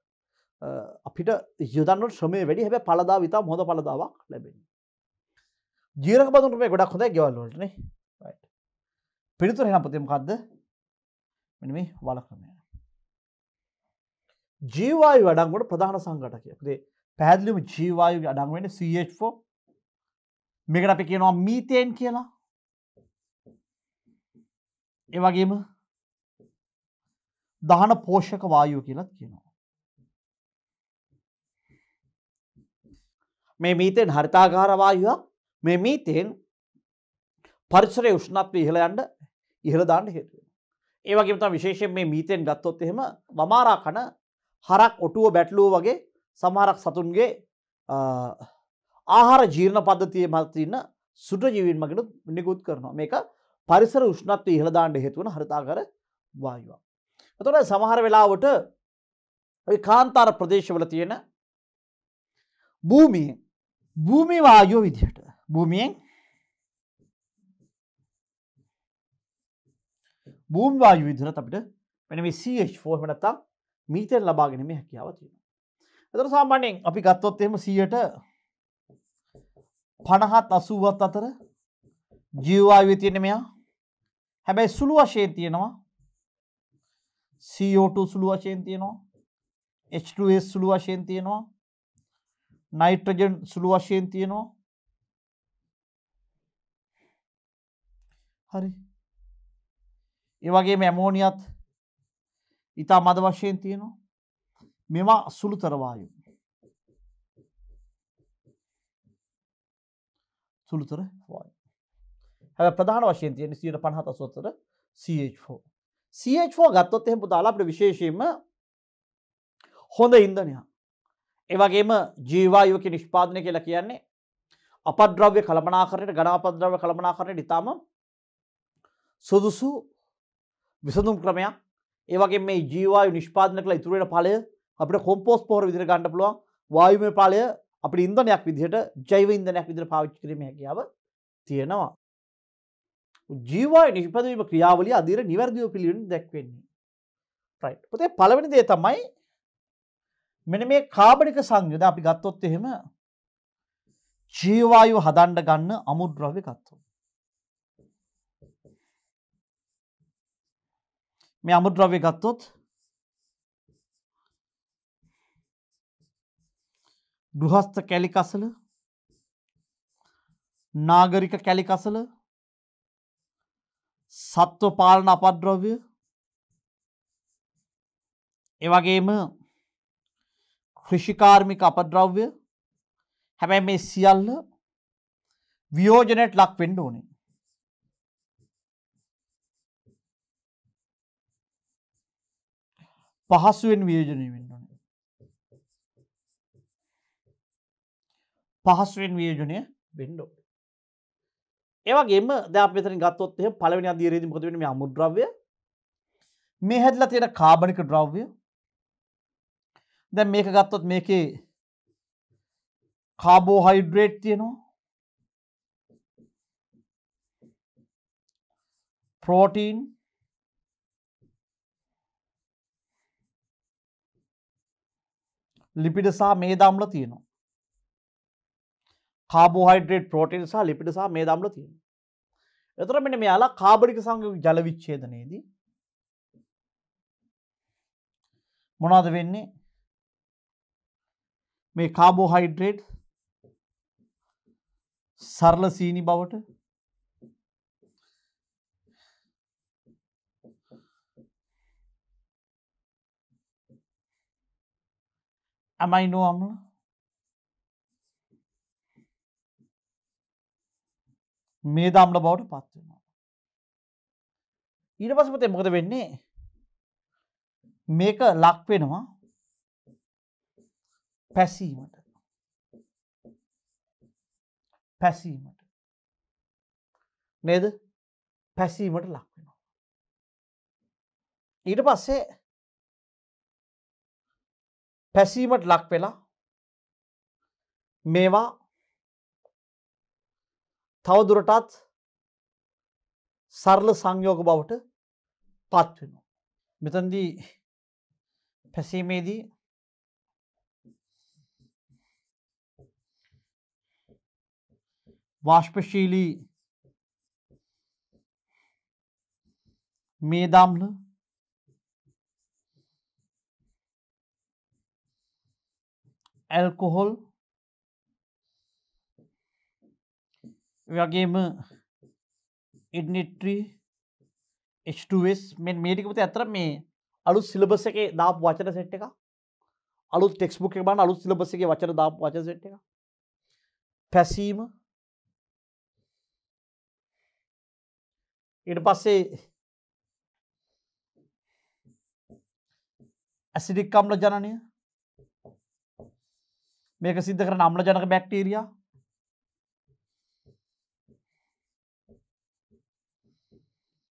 අපිට යුදන්නට ශ්‍රමය වැඩි හැබ පලදා විතා හොඳ පලදාවක් ලැබෙන ජීරක පතුන්ට මේ ගොඩක් හොඳ ගෙවල්ලටන පිළිතුර හැපතිම කක්ද මෙම වලක්‍රමය ජීවායු වැඩන්ගොට ප්‍රධාන සංගටකයක්දේ පැදිලිම ජීවායු අඩංවෙන සෝ මේකට අපි කියනවා මීතයෙන් කියලා ඒවගේම දහන පෝෂක වායෝ කියලත් කියනවා මේ මීතෙන් හරිතාගාරවායුවක් මේ මීතයෙන් පරිසරය උෂ්ණත්ව ඉහළ යන්ඩ ඉහළදාන්න හේතුව. ඒවගේම විශේෂෙන් මේ මීතයෙන් ගත්තොත් එහෙම වමාරා කන හරක් ඔටුව බැටලූ වගේ සමහරක් සතුන්ගේ ආහාර ජීර්ණ පද්ධතිය මතින්න සුට ජීවින්මගෙන නිකුත් කරනවා මේක පරිසර උෂ්ණත්ව ඉහළදාන්ට හේතුවන හරිතාකර වායවා. එතොට සමහර වෙලාවට කාන්තාර ප්‍රදේශවල තියෙන භූමියෙන් භූමි වායෝ විදිහට භූමියෙන් භූමි වායු විදිහට අපිට මෙන්න මේ CH4 වෙනත්තා මීතර ලබාගෙන මේ හැකියාව තියෙනවා. එතකොට සාමාන්‍යයෙන් අපි ගත්තොත් එහෙම 100ට 50ත් 80ත් අතර ජීව වායුවේ තියෙන මෙයා. හැබැයි සුළු වශයෙන් තියෙනවා CO2 සුළු වශයෙන් තියෙනවා H2S සුළු වශයෙන් තියෙනවා නයිට්‍රජන් සුළු වශයෙන් තියෙනවා හරි ඒවගේ මැමෝනිියත් ඉතා මද වශයෙන් තියෙනවා මෙවා සුළු තරවායු සුළුතර වාය හැ ප්‍රධාන වශයෙන් තියෙන සියට පහත සොතර CH4 CH4 ගත්තොත් එහෙම පුදාලා අපට විශේෂයෙන්ම හොඳ ඉන්දනයක් ඒවගේම ජීවායෝක නිෂ්පාදනය කියලා කියන්නේ අපද්‍රව්‍ය කළමනාකරයට ගනාපද්‍රව කළමනාකරණයට ඉතාම සුදුසු විසඳුම් ක්‍රමයක් ඒවගේ මේ ජීවායු නිෂ්පාදන කළ ඉතුරෙන පලය අපට කොම්පෝස් පෝර විදිර ගණඩ පුළුවන් වායුමය පාලය අපි ඉන්දනයක් විදිහට ජෛව ඉන්දනයක් විදිර පාවිච්චි කිරීම හැකියාව තියෙනවා. ජීවාය නිෂ්පදවීම ක්‍රියාවලි අදිර නිවැරදිව පිළිවෙන් දැක්වෙන්නේ. පොතේ පළවනි දේ තමයි මෙන මේ කාබනික සංයුද අපි ගත්තොත් එහෙම ජීවායු හදන්ඩ ගන්න අමුද්‍රව්‍ය ගත්තු. මේ අමුද්‍රව්‍ය ගත්තොත් ගෘහස්ත කැලිකසල නාගරික කැලිකසල සත්ව පාලන අපද්‍රව්‍ය එවගේම කෘෂිකාර්මික අපද්‍රව්‍ය හැබැයි මේ සියල්ල වියෝජනයට ලක් වෙන්න ඕනේ. පහසුවෙන් වියෝජනය වෙන්න ඕනේ. පහසුවෙන් වියෝජනය වෙන්න ඕනේ. ඒ වගේම දැන් අපි මෙතන ගත්තොත් එහෙම පළවෙනි අදියරේදී මොකද වෙන්නේ මේ අමුද්‍රව්‍ය? මේ හැදලා තියෙන කාබනික ද්‍රව්‍ය දැන් මේක ගත්තොත් මේකේ කාබෝහයිඩ්‍රේට් තියෙනවා ප්‍රෝටීන් ලිපිඩ සහ මේ දම්ල තියෙනවා කාබෝහයිඩ්‍රේට් ප්‍රෝටීන් සහ ලිපිඩ සහ මේ දම්ල තියෙනවා එතර මෙට මෙයාලා කාබරික සංග ජලවිච්චේදනයේදී මොනාද වෙන්නේ මේ කාබෝහයිඩ්‍රේට් සරල සීනි බවට ඇමයිනෝ අම්ල මේ දම්ල බවට පත්වෙනවා ඊට පසමතේ මොකද වෙන්නේ මේක ලක් වෙනවා පැසීමට පැසීමට නේද පැසීමට ලක්වෙනවා. ඊට පස්සේ පැසීමට ලක් වෙලා මේවා තවදුරටත් සරල සංයෝග බවට පත්වෙනවා. මෙතන්දී පැසීමේදී बाष्पशीली मेदाम्ल एल्कोहल वगेम इडनिट्री एच टू एस मेन मेरी पे अत्र मे अड़ सिलबस के दाप वाचन से अड़ टेक्स्ट बुक अड़ सिलबस के वचन दाप वाचन से फैसीम ඊට පස්සේ ඇසිඩික් අම්ල ජනනය මේක සිද්ධ කරන අම්ල ජනක බැක්ටීරියා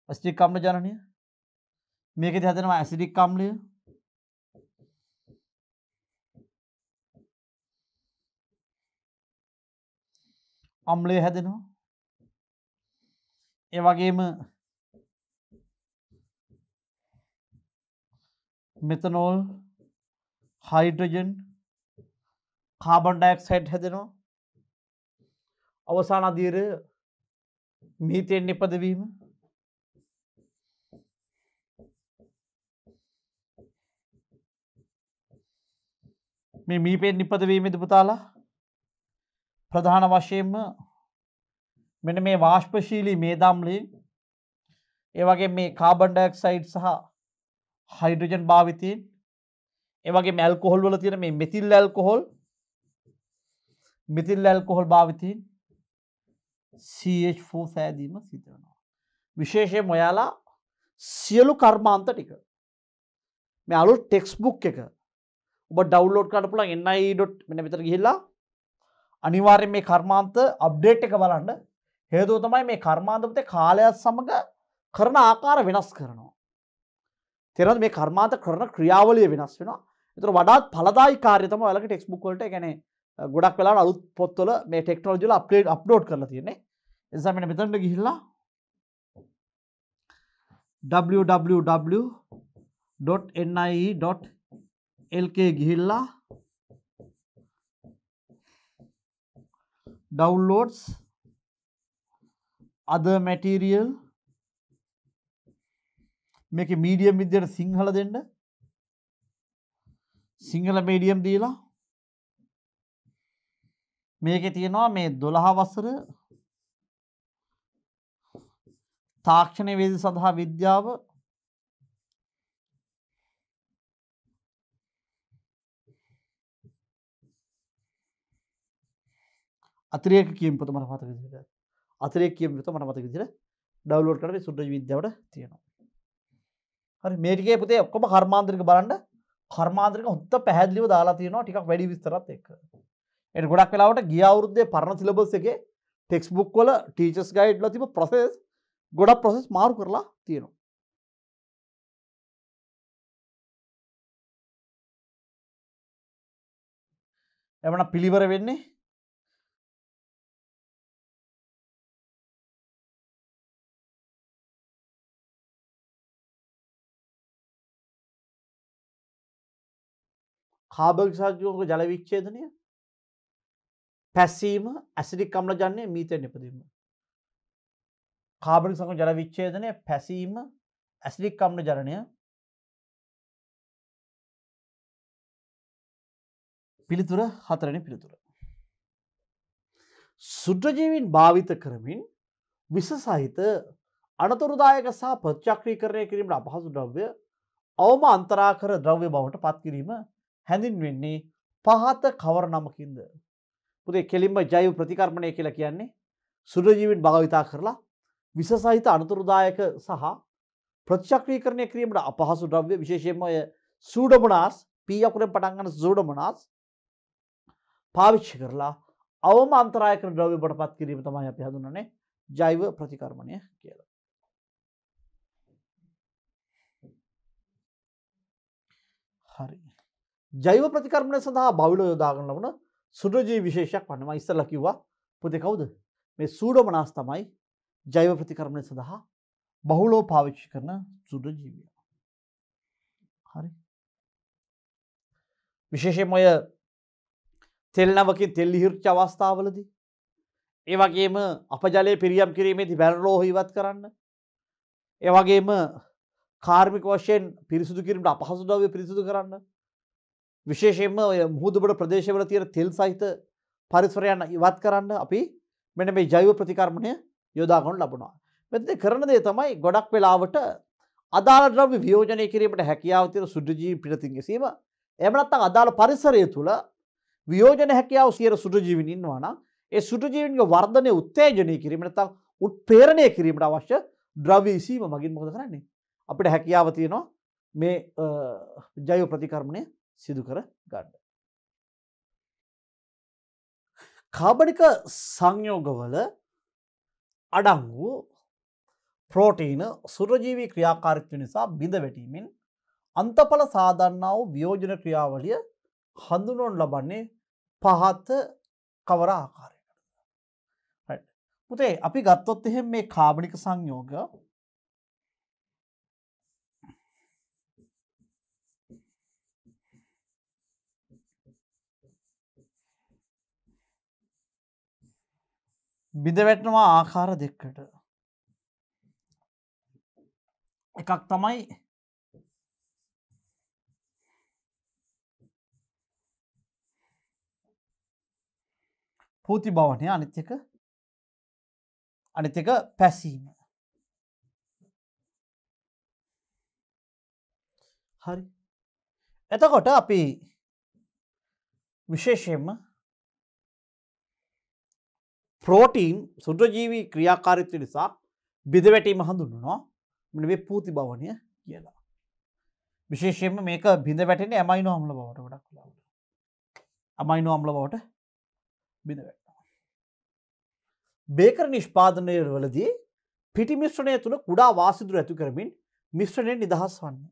ඇසිඩික් අම්ල ජනනය මේක හැදෙනවා ඇසිඩික් අම්ලය අම්ලය හැදෙනවා ඒ වගේම මෙතනෝල් හයිඩ්‍රජන් කාබන් ඩයික්සයිඩ් හැදෙනවා අවසාන අදීර මීතයෙන් නිපදවීම මේ මීපෙන් නිපදවීම දිපුතාලා ප්‍රධාන වශයෙන්ම මෙන මේ වාශ්පශීලී මේ දම්ලි ඒවගේ මේ කාබන්ඩක් සයිඩ් සහ හයිඩජන් භාවිතීන් ඒවගේ මැල් කොහොල් වල තියෙන මේ මෙතිල් ලැල් කොහොල් මෙතිල් ලැල් කොහොල් භාවිතීන් CH4 සෑදීම සිතනවා. විශේෂය මොයාලා සියලු කර්මාන්ත ටික මේ අලු ටෙක්ස්බුක් එක ඔබ ඩවලෝඩ් කට පුලන් එන්නයි ඩොට් මෙන විතර ගිහිල්ලා අනිවාර්යෙන් මේ කර්මාන්ත අප්ඩේට් එක බලන්න හේතුව තමයි මේ කර්මාන්තපතේ කාලයත් සමඟ කරන ආකාර වෙනස් කරනවා. තෙරද මේ කර්මාන්ත කරන ක්‍රියාවලිය වෙනස් වෙනවා. ඒතර වඩාත් ඵලදායි කාර්ය තමයි ඔයාලගේ ටෙක්ස්ට් බුක් වලට يعني ගොඩක් වෙලාවට අලුත් පොත්වල මේ ටෙක්නොලොජි වල අප්ග්‍රේඩ් අප්ලෝඩ් කරලා තියෙන්නේ. ඒ නිසා මෙන්න මෙතනට ගිහිල්ලා www.nie.lk ගිහිල්ලා downloads other material මේක මීඩියම් විද්‍යට සිංහල දෙන්න සිංහල මීඩියම් දීලා මේක තියෙනවා මේ දොළහ වසර තාක්ෂණය වේද සඳහා විද්‍යාව අතිරේක කියම්පත මට පතක සිට අතරේ කිය යුතු මට මතක විදිර ඩවලෝඩ් කරේ සුද්‍ර විද්‍යාවට තියෙනවා හරි මේටිකේ පුතේ ඔක්කොම කර්මාන්තරික බලන්න කර්මාන්තරික හොත්ත පැහැදිලිව දාලා තියෙනවා ටිකක් වැඩි විස්තරත් එක්ක එන ගොඩක් වෙලාවට ගිය අවුරුද්දේ පරණ සිලබස් එකේ ටෙක්ස් බුක් වල ටීචර්ස් ගයිඩ්ලා තිබ්බ ප්‍රොසෙස් ගොඩක් ප්‍රොසෙස් මාරු කරලා තියෙනවා එමන පිළිවර වෙන්නේ කාබර්ග සාජෝක ජලවිච්චේදනය පැස්සීම ඇසිටික් කම්ලජන්නේ මීතය නිපදීම. කාබරි සඟ ජලවිච්චේදනය පැසීම ඇසිටික් කම්ල ජරණය පිළිතුර හතරණ පිළිතුර. සුද්‍රජීවින් භාවිත කරමින් විස සහිත අනතුරුදායක සහ ප්‍රච්චක්‍රී කරණය කිරීමට අපහසු ද්‍රව්‍ය අවම අන්තරාකර ද්‍රව්‍ය බවට පත්කිරීම හැඳින්වෙන්නේ පහත කවර නමකින්ද. පුදේ කෙලින්ම ජෛව ප්‍රතිකර්මණය කියලා කියන්නේ සුරජීවින් භාවිතා කරලා විස සහිත අනතුරුදායක සහ ප්‍රතිචක්‍රීකරණය කිරීමට අපහසු ද්‍රව්‍ය විශේෂයෙන්මය සූඩමනාස් පීයකුරෙන් පටන්ගන සූඩමනාස් පාවිච්චි කරලා අවම අන්තරායක ද්‍රව්‍ය බට පත් කිරීම තමයි අපි හඳුනනේ ජෛව ප්‍රතිකර්මණය කියලා. හරි. ජෛව ප්‍රතිකරමණය සඳහා බවිලෝ යොදාගන්න වන සුද්‍රජී විශේෂයක් වන්නම ඉස්සල කිව්වා පුතෙ කවුද මේ සූඩමනාස් තමයි ජෛව ප්‍රතිකරමණය සඳහා බහුලෝ පාවිච්චි කරන සුද්‍රජීවිය. හරි විශේෂමය තෙල්නවකින් තෙල්ලි හිරච්ච අවස්ථාවලද ඒවගේම අප ජලය පිරියම් කිරීමේති බැල්රෝහ ඉවත් කරන්න ඒවගේම කාර්මික වශයෙන් පිරිසුදු කිරීමට අපහසුදාව පිරිසුදු කරන්න විශේෂයෙන්ම මුහදුබට ප්‍රදේශවල තියෙන තෙල් සහිත පරිස්වරයන්න ඉවත් කරන්න අපි මෙන මේ ජෛව ප්‍රතිකර්මණය යොදාගොන් ලබනවා. මෙතේ කරන දේ තමයි ගොඩක් වෙලාවට අදාළ ද්‍රව්‍ය වියෝජනය කිරීමට හැකියාව තියෙන සුද්ධජීවි පිටතින් ගැසීම එහෙම නැත්නම් අදාළ පරිසරය තුළ වියෝජන හැකියාව සියර සුද්ධජීවීන් ඉන්නවා නම් ඒ සුද්ධජීවීන්ගේ වර්ධනය උත්තේජනය කිරීම නැත්නම් උත්ප්‍රේරණය කිරීමට අවශ්‍ය ද්‍රව්‍ය ඉසීම මගින් මොකද කරන්නේ? අපිට හැකියාව තියෙනවා මේ ජෛව ප්‍රතිකර්මණය සිදු කර ගන්න. කාබනික සංයෝගවල අඩංගු ප්‍රෝටීන සුරජීවී ක්‍රියාකාරිත්ව නිසා බිඳ වැටීමෙන් අන්තඵල සාධන්නාව ව්‍යෝජන ක්‍රියාවලිය හඳුනොන් ලබන්නේ පහත්ත කවර ආකාරයකට. පුතේ අපි ගත්තොත් එහෙම මේ කාබනික සංයෝග බිඳවැටනවා ආකාර දෙක්කට එකක් තමයි පූති බවනය අනිත්‍යක අනිත්‍යක පැසීම හරි එතකොට අපි විශේෂයෙන්ම ප්‍රෝටීන් සුද්‍රජීවී ක්‍රියාකාරිත්‍ය නිසා බිදවැටීම හඳුන්නවා මේ පූති භවනය කියලා. විශේෂයෙන්ම මේක බිඳ වැටෙන ඇමයිනු අම්ල බවට ගොඩක් ලවට. අමයිනු අම්ල බවට බිඳ වැටවා. බේකර නිෂ්පාදනය වලදී පිටි මිශ්‍රණය තුළ කුඩා වාසිදුර ඇතු කරමින් මිශ්‍රණය නිදහස් වන්නේ.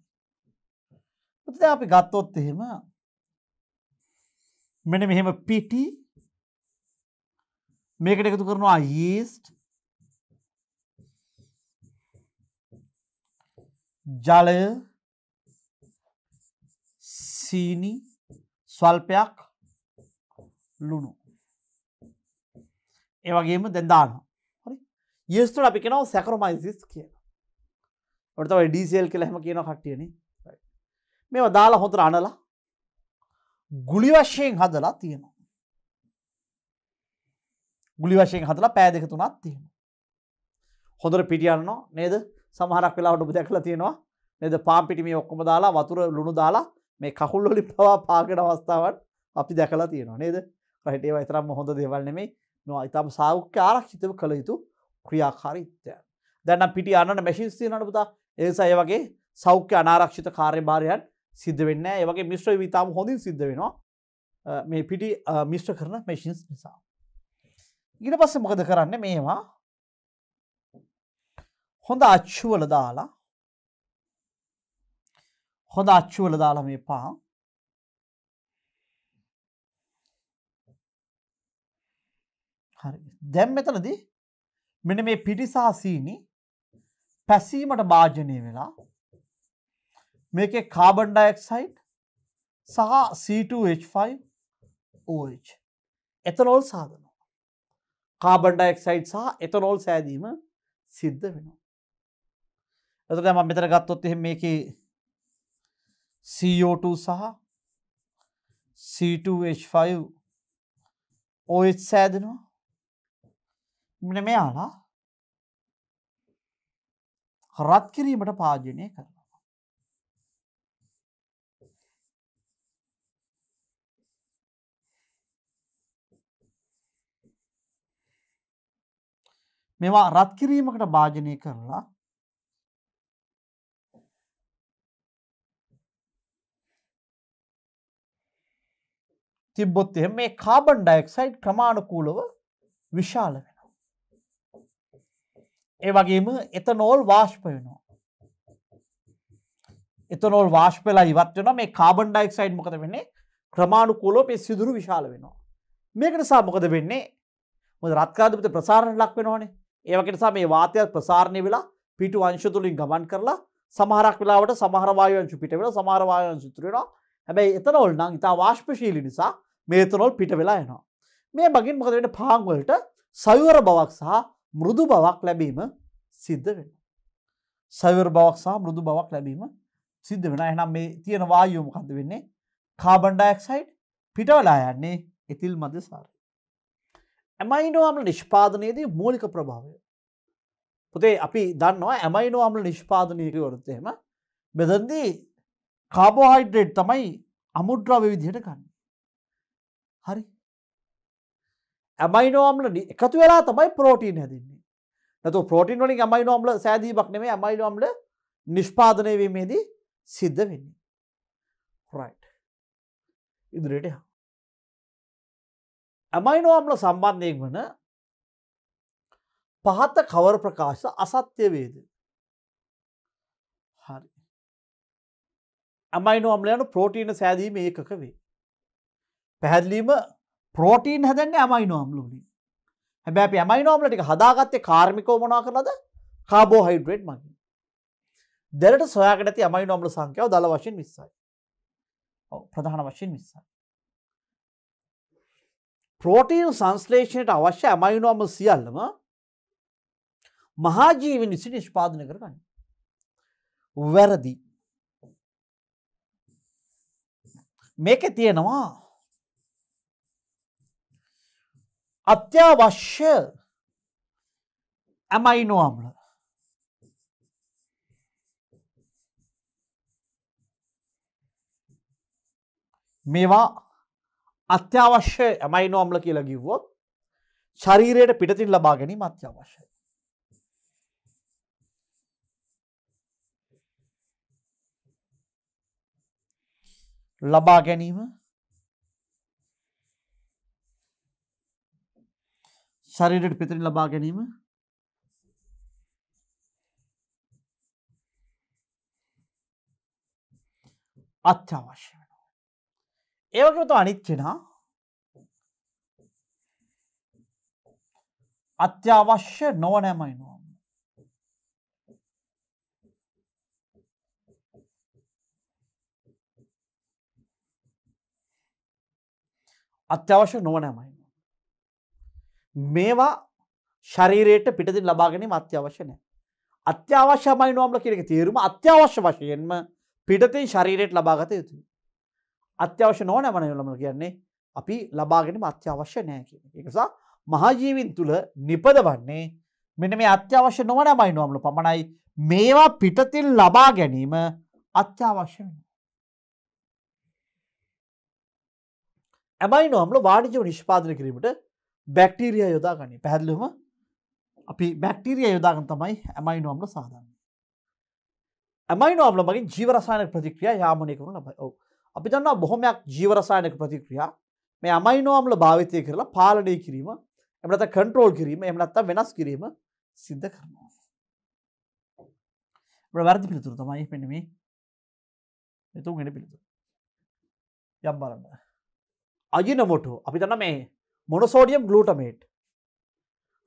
පතිද අපි ගත්තොත් එහෙම මෙන මෙහෙම පිටි මේකට එකතු කරනවා යීස්ට් ජලය සීනි ස්වල්පයක් ලුණු ඒවගේම දැන්දාන හරි යස්තුට අපි කෙනව සැකරමයිසිස් කියන ඔට ඩීසේල් කෙල හෙම කියන කට්ටියන මේවා දාලා හොඳර අනලා ගුලි වශයෙන් හදලා තියෙනවා ගුලි වශයෙන් හදලා පෑ දෙක තුනක් තියෙනවා. හොඳට පිටියන්නවා නේද? සමහරක් වෙලාවට ඔබ දැකලා තියෙනවා නේද? පාන් පිටි මේ ඔක්කොම දාලා වතුර ලුණු දාලා මේ කකුල් වලින් පවා පාගන අවස්ථාවන් අපි දැකලා තියෙනවා නේද? රයිට් ඒවා තරම්ම හොඳ දේවල් නෙමෙයි. නෝ ඊටම සාෞඛ්‍ය ආරක්ෂිතව කළ යුතු ක්‍රියාකාරීත්වය. දැන් නම් පිටි අනන මැෂින්ස් තියෙනවනේ පුතා. ඒ නිසා ඒ වගේ සෞඛ්‍ය අනාරක්ෂිත කාර්යභාරයන් සිද්ධ වෙන්නේ නැහැ. ඒ වගේ මිශ්‍ර විතාම හොඳින් සිද්ධ වෙනවා. මේ පිටි මිශ්‍ර කරන මැෂින්ස් නිසා. ඉට පස්ස මොකද කරන්න මේවා හොඳ අච්චුවල දාලා හොඳ අච්චුවල දාලා මේ පා දැම් මෙතනද මෙන මේ පිටිසාසීනි පැසීමට භාජනය වෙලා මේක කාබන්ඩයික්සයිට් සහ C2H5 OH එතනොල් සාගන කාබන්ඩයික්සයිඩ් සහ එතනෝල් සෑදීම සිද්ධ වෙනවා. ඇතට ම මෙතර ගත්තොත් එහෙ මේක CO2 සහ C2H5 ඔත් සෑදෙනවා මෙන මෙයාලා රත් කිරීමට පාජනය කර මේවා රත් කිරීමකට භාජනය කරලා තිබ්බොත් එහෙම මේ කාබන් ඩයොක්සයිඩ් ක්‍රමානුකූලව විශාල වෙනවා. ඒ වගේම එතනෝල් වාෂ්ප වෙනවා. එතනෝල් වාෂ්ප වෙලා ඉවත් වෙනවා මේ කාබන් ඩයොක්සයිඩ් මොකද වෙන්නේ? ක්‍රමානුකූලව මේ සිදුරු විශාල වෙනවා. මේක නිසා මොකද වෙන්නේ? මොකද රත් කාදපිට ප්‍රසාරණ ලක් වෙනවනේ. ඒවකනිසා මේ වාතයක් ප්‍රසාරණය වෙලා පිටු අංශතුලින් ගමන් කරලා සමහරක් වෙලාවට සමහරවායංශු පිට වෙන සමහරවායංශිතුරෙනවා හැබැයි එතනොල් නං ඉතා වාශ්පශීලි නිසා මේතනොල් පිට වෙලා එනවා. මේ මගින් මොකද වෙන පාංවලට සයවර බවක් සහ මුරුදු බවක් ලැබීම සිද්ධ වෙන. සවර බවක් සහ මුරුදු බවක් ලැබීම සිද්ධ වෙන එනම් මේ තියෙන වායෝමකද වෙන්නේ කාබන්ඩයික්සයිට් පිටවලා යන්නේ එතිල් මද සාරය. ඇමයිනෝ අම්ල නිෂ්පාදනයේදී මූලික ප්‍රභාවය. පුතේ අපි දන්නවා ඇමයිනෝ අම්ල නිෂ්පාදනයක වරත්තයම මෙදන්දී කාබෝහයිඩ්‍රේට් තමයි අමුද්‍රාව විදිහට ගන්න. හරි ඇමයිනෝම්ල එකතු වෙලා තමයි පෝටීන් හැදන්නේ නතු පෝටීන් වලින් ඇමයිනෝම්ල සෑදී බක් නෙමේ ඇමයිනෝම්ල නිෂ්පාදනය වීමේදී සිද්ධ වෙන්නේ. රයිට් ඉදිරියට හා ඇමයිනෝ අම්ල සම්බන්ධයෙන් වන පහත කවර ප්‍රකාශ අසත්‍ය වේද. හරි. ඇමයිනෝ අම්ලයනු ප්‍රෝටීන සෑදීම ඒකක වේ. පැහැදිලීම ප්‍රෝටීන් හැදැන්න ඇමයිනෝ අම්ලුලින් හැබැ ඇමයිනෝම්ලටික හදාගත්තේ කාර්මිකෝ මොනා කරලද කාබෝ හයිඩ්‍රේට් මගින්. දෙරට සොයාගට ඇති ඇමයිනෝම්ල සංකයාව දළ වශයෙන් විස්සයි. ප්‍රධාන වශයෙන් විස්සයි. ප්‍රෝටීන් සංස්ලේෂණයට අවශ්‍ය ඇමයිනෝම සියල්ලම මහාජීවි නිසි නිෂ්පාදන කරගන්න. වැරදි. මේක තියෙනවා අත්‍යවශ්‍ය ඇමයිනෝම්ල මේවා අත්‍යවශ්‍ය ඇමයි නෝම්ල කියලා කිව්වොත් ශරීරයට පිටතින් ලබා ගැනීම අත්‍යවශ්‍යයි. ලබා ගැනීම ශරීරයට පිතරින් ලබා ගැනීම අත්‍යවශ්‍යයි. ඒවකතු අනිත් කෙනා අත්‍යවශ්‍ය නොවනෑමයි නො අත්‍යවශ්‍ය නොවනෑමයි මේවා ශරීරයට පිටතින් ලබාගැනීම අත්‍යවශ්‍ය නෑ අත්‍යවශ්‍යමයි නොම්ල කිරක තේරුම අත්‍යවශ්‍ය වශයෙන්ම පිටතින් ශරීරයට ලබාගත යුතුයි අත්‍යවශ්‍ය නොවන මනලම කියන්නේ අපි ලබාගෙනම අත්‍යවශ්‍ය නෑ කියන එකසා මහාජීවින් තුළ නිපද වන්නේ මෙන මේ අත්‍යවශ්‍ය නොවන මයිනෝම්ල පමණයි මේවා පිටතින් ලබා ගැනීම අත්‍යවශ්‍ය වෙන. ඇමයි නොම්ල වාණිජව නිෂ්පාදන කිරීමට බැක්ටීරිය යොදා ගනි පැහැදිලිම අපි බැක්ටීරිය යොදාගන් තමයි ඇමයි නොම්ල සාධන්න. ඇමයි නොම්ල මගින් ජීවරසායන ප්‍රතික්‍රියා යාමනය කරු ලබයි ඔව අපි දන්නවා බොහොමයක් ජීවරසායනක ප්‍රතික්‍රියා මේ අමයිනෝම්ල භාවිතය කරලා පාලනය කිරීම එමනත කන්ට්‍රෝල් කිරීම එමනත්තා වෙනස් කිරීම සිද්ධ කරනවා. ප්‍රවැරදි පිළිතුර තමයි පෙනමේ එතුන් ගෙන පිළිතු. යම් බලන්න. අජින මොටු අපි දන්න මේ මොනසෝඩියම් ගලූටමේට්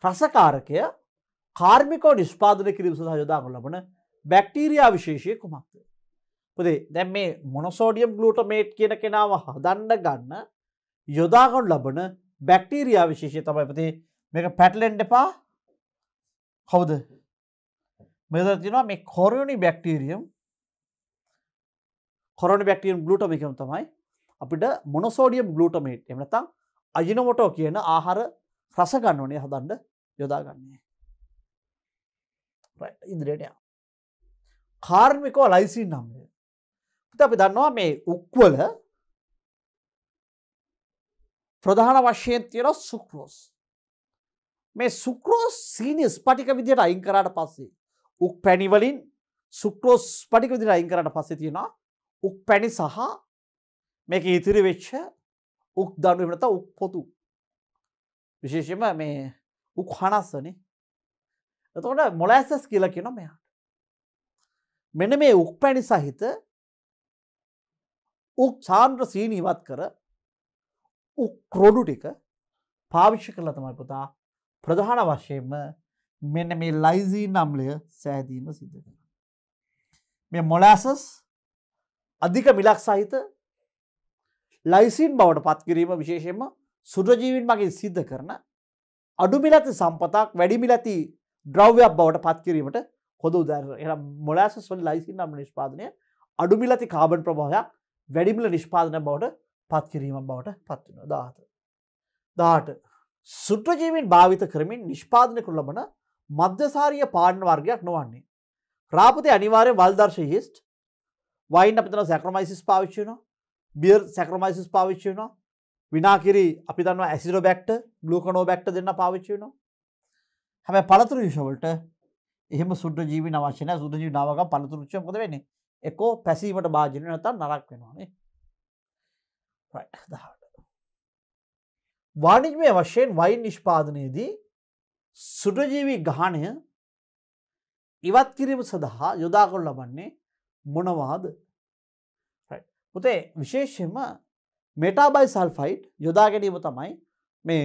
රසකාරකය කාර්මිකෝ නිෂ්පාදන කිරීම සහ යොදා කොල්ලබන බැක්ටීරයා විශේෂය කුමක්වේ. පුදේ දැන් මේ මොනසෝඩියම් ගලුටමේට් කියන කෙනාව හදන්ඩ ගන්න යොදාගොන් ලබන බැක්ටීරයා විශේෂය තමයි පති මේක පැටලෙන්ඩ එපා කවුද මෙද තිනවා මේ කොරයුනි බැක්ටීරියම් කොරන බැක්ටියම් ගලුටමිකම් තමයි අපිට මොනසෝඩියම් ගලුටමේට් එමනතං අජිනමොටෝ කියන ආහාර රස ගන්නනේ හදන්ඩ යොදාගන්නේ ඉදිරයට කාර්මිකෝ ලයිසින් නම්ය අපි දන්නවා මේ උක්වල ප්‍රධාන වශයෙන් තියෙන සුක්‍රෝස් මේ සුක්‍රෝස් සීනිස් පටික විදියට අයින් කරාට පස්සේ උක් පැණිවලින් සුක්‍රෝස් පටික විදිට අයින් කරට පස්සේ තියෙනවා උක් පැණි සහ මේක ඉතිරි වෙච්ච උක් දනුවනත උක් පොතු විශේෂම මේ උක් හනස්සන එතකොට මොලෑසස් කියලා කියන මෙයාට මෙන මේ උක් පැණි සහිත උක්සාන්ද්‍ර සීනි ඉවත් කර උක්රොඩු ටික පාවිශ්‍ය කරල තමයි පුතා ප්‍රධාන වශයෙන්ම මෙන්න මේ ලයිසී නම්ලය සෑදීම සිද්ධ කර. මෙ මොලෑසස් අධික මිලක් සහිත ලයිසින් බවට පත්කිරීම විශේෂයෙන්ම සුද්‍රජීවින් මගේ සිද්ධ කරන අඩුමිලති සම්පතක් වැඩිමිලති ද්‍රව්‍යයක් බවට පත්කිරීමට හොද උදර එ මොලෑසස් වල ලයිසින් නම් නිෂ්පාදනය අඩුමිලති කාබන් ප්‍රභාවයක් වැඩිමිල නිෂ්පාදන බවට පත්කිරීම බවට පත්වෙන දාත. දාට සුට්‍රජීවින් භාවිත කරමින් නිෂ්පාදන කුල්ලබන මධ්‍යසාරිය පාඩන වර්ගයක් නොවන්නේ. රාපති අනිවාරය වල්දර්ශ හිස්ට වයින් අපිතන සැක්‍රමයිසිස් පාවිච්චයන බියර් සැක්‍රමයිසිස් පාවිච්චයන විනාකිරි අපි තන්න ඇසිරෝ බැක්ට ගලුකනෝ බැක්ට දෙන්න පාවිච්චයන හැම පළතුර විෂවලට එහම සුද්‍රජීවි අවශ්‍යන සුදජී නාවක පළතුරච්ච කොද වෙන්නේ එකෝ පැසීමට භාජන නතන් නරක් වෙනවානේ දහට වානිිජමය වශයෙන් වයින් නිෂ්පාදනයේදී සුටජීවී ගානය ඉවත් කිරීම සඳහා යොදා කොල් ලබන්නේ මොනවාද පුතේ විශේෂෙන්ම මෙටාබයි සල්ෆයිට් යොදා ගැනීම තමයි මේ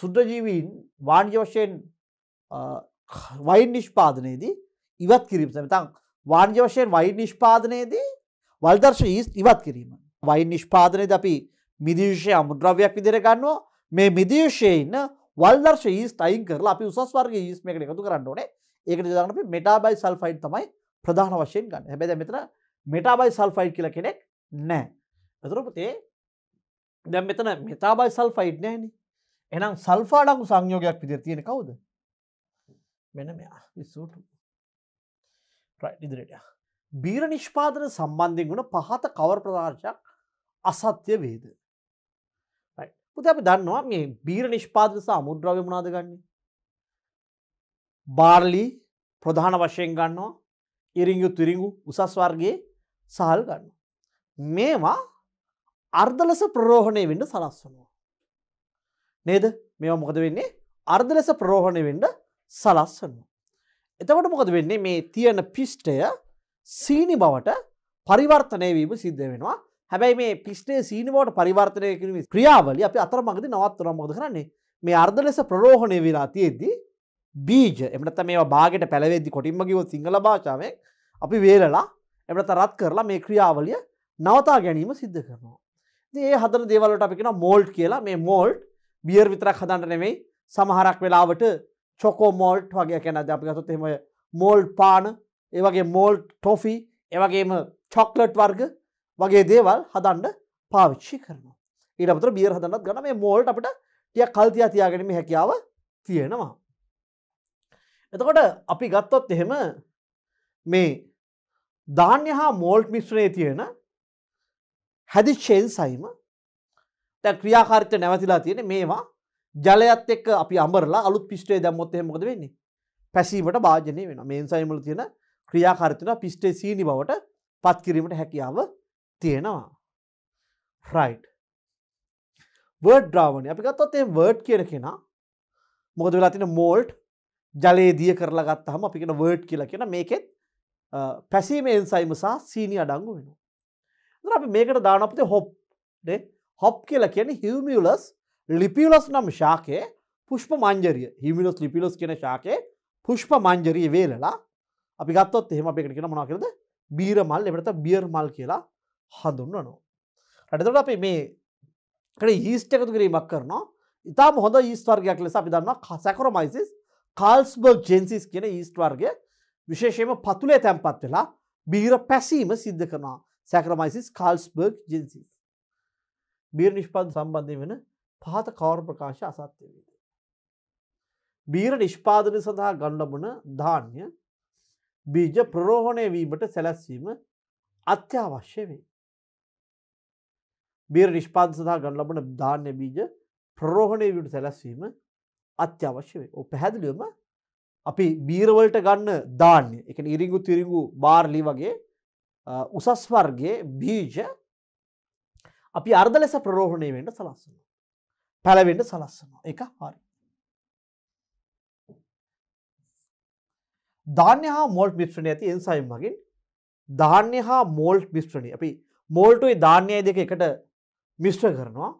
සුද්‍රජීවීන් වාණ්‍ය වශයෙන් වයින් නිෂ්පාදනයේදී ඉවත් කිරීම සමතන් වාණ්‍ය වශයෙන් වයින් නිෂ්පාදනයේදී වල්දර්ශ ඊස්ට් ඉවත් කිරීම. වයින් නිෂ්පාදනයේදී අපි මිදිවිශය අමුද්‍රව්‍යයක් විදිහට ගන්නවා. මේ මිදිවිශයේ ඉන්න වල්දර්ශ ඊස්ට් අයින් කරලා අපි උසස් වර්ගයේ ඊස්ට් මේකට එකතු කරන්න ඕනේ. ඒකට දාගන්න අපි මෙටාබයි සල්ෆයිඩ් තමයි ප්‍රධාන වශයෙන් ගන්න. හැබැයි දැන් මෙතන මෙටාබයි සල්ෆයිඩ් කියලා කෙනෙක් නැහැ. එතකොට පුතේ දැන් මෙතන මෙටාබයි සල්ෆයිඩ් නැහැනේ. එහෙනම් සල්ෆාඩ් අංගු සංයෝගයක් විදිහට තියෙන කවුද? මෙන්න මෙයා. ඉස්සුටු ඉදිරට. බීර නිෂ්පාදන සම්බන්ධෙන් වුණ පහත කවර ප්‍රකාශයක් අසත්‍ය වේද. පුති අපි දන්නවා මේ බීර නිෂ්පාදස අමුද්‍රව්‍ය මුණද ගන්නේ. බාර්ලි ප්‍රධාන වශයෙන් ගන්නවා ඉරිංගු තුරිංගු උසස් වර්ගේ සහල් ගන්න. මේවා අර්ධලස ප්‍රරෝහණය වෙන්ඩ සලස්වනවා. නේද මෙවා මොකද වෙන්නේ අර්ධලෙස ප්‍රරෝහණය වෙන්ඩ සලස්සනවා. එතකොට මොකද වෙන්නේ මේ තියෙන පිෂ්ටය සීනි බවට පරිවර්තනය වීම සිද්ධ වෙනවා හැබැයි මේ පිස්ටේ සීනිවට පරිවර්තනය කිරීම ක්‍රියාවලි අපි අතර මගද නවත්වන මොද කරන්නේ මේ අර්ධ ලෙස ප්‍රරෝහණය වෙලා තියෙද්දී බීජ එමට මේ බාගට පැළවෙදදි කොටින්ම කිව සිංහල භාෂාවෙන් අපි වේලලා එමට රත් කරලා මේ ක්‍රියාවලිය නවතා ගැනීම සිද්ධ කරනවා. ඒ හදර දේවලට අපිෙන මෝල්ට් කියලා මේ මෝල්ට් බියර් විතරක් හදන්න නෙමෙයි සමහරක් වෙලාවට චොකෝ මෝල්ට් වගේ කැන අපි ගතොත් එෙම මෝල් පාන ඒවගේ මෝල් ටොෆි ඒවගේම චොක්ලට් වර්ග වගේ දේවල් හදන්ඩ පාවිච්චි කරනවා ඊටපතර බියර හදන්නත් ගන මේ මෝල්ට අපට තිය කල්තියා තියාගැනීම හැකියාව තියෙනවා. එතකොට අපි ගත්තොත් එහෙම මේ ධාන්‍ය හා මෝල්ට් මිශ්‍රයේ තියෙන හැදිච්චෙන් සයිම තැ ක්‍රියාකාරිත නැවතිලා තියෙන මේවා ජලයත් එක්ක අපි අමරලා අලුත් පිෂ්ටේ දැම්මොත් එහෙම මොකද වෙන්නේ? පැසීමට භාජනය වෙනවා. මේ එන්සයිම් වල තියෙන ක්‍රියාකාරීත්වය පිෂ්ටේ සීනි බවට පත් කිරීමට හැකියාව තියෙනවා. right වර්ඩ් ද්‍රාවණය අපි ගත්තොත් මේ වර්ඩ් කියන කෙනා මොකද වෙලා තියෙන මෝල්ට් ජලයේ දිය කරලා ගත්තාම අපි කියන වර්ඩ් කියලා කියන මේකෙත් පැසීමේ එන්සයිම සහ සීනි අඩංගු වෙනවා. එතන අපි මේකට දානවා අපිට හොප් නේ හොප් කියලා කියන්නේ හියුමියුලස් ලිපියලොස් නම් ශාකයේ පුෂ්ප මංජරිය හිමිලොස් ලිපිලොස් කියෙන ශාකයේ පුෂ්ප මංජරී වේලලා අපි ගත්තොත් එහෙම අපිකට කියෙන මොනාකිරද බීර මල් එමට බියර් මල් කියලා හඳුන්වනෝ. රටතට අපේ මේ කට ඊස්ට එකතු කිරීමක් කරනවා ඉතා හොඳ ඊස්වර්ගයක් ලෙස අපි දන්නවා කසැකර මයිසිස් කල්ස්බර්ග ජෙන්සිස් කියෙන ඊස්ට වර්ගය විශේෂයම පතුලේ තැන්පත් වෙලා බීර පැසීම සිද්ධ කරනවා සැකරමයිසිස් කල්ස්බර්ග ජෙන්සිස් බීර් නිෂ්පාන් සම්බන්ධය වෙන පහත කවර ප්‍රකාශ අසත්‍ය වේද. බීර නිෂ්පාදන සඳහා ගණ්ඩමන ධාන්‍ය බීජ ප්‍රරෝහණය වීමට සැලැස්වීම අත්‍යවශ්‍ය වේ. බීර නිෂ්පාද සඳහා ගණලබන ධාන්‍ය බීජ ප්‍රරෝහණය වීමට සැලැස්වීම අත්‍යවශ්‍ය වේ ඔ පැහැදිලිවම අපි බීරවලට ගන්න ධාන්‍ය එක ඉරිංගු තිරිංගු බාර්ලි වගේ උසස් වර්ගේ බීජ අපි අර්ධ ලෙස ප්‍රරෝහණය වෙන්ට සලස්සනවා. පැළවෙඩ සලස්සනවා එක හරි. ධාන්‍ය හා මෝල්ට් මිශ්‍රණය ඇති එන්සයිම් මගින් ධාන්‍ය හා මෝල්ට් මිශ්‍රණය අපි මෝල්ටුයි ධාන්‍යය දෙක එකට මිශ්‍ර කරනවා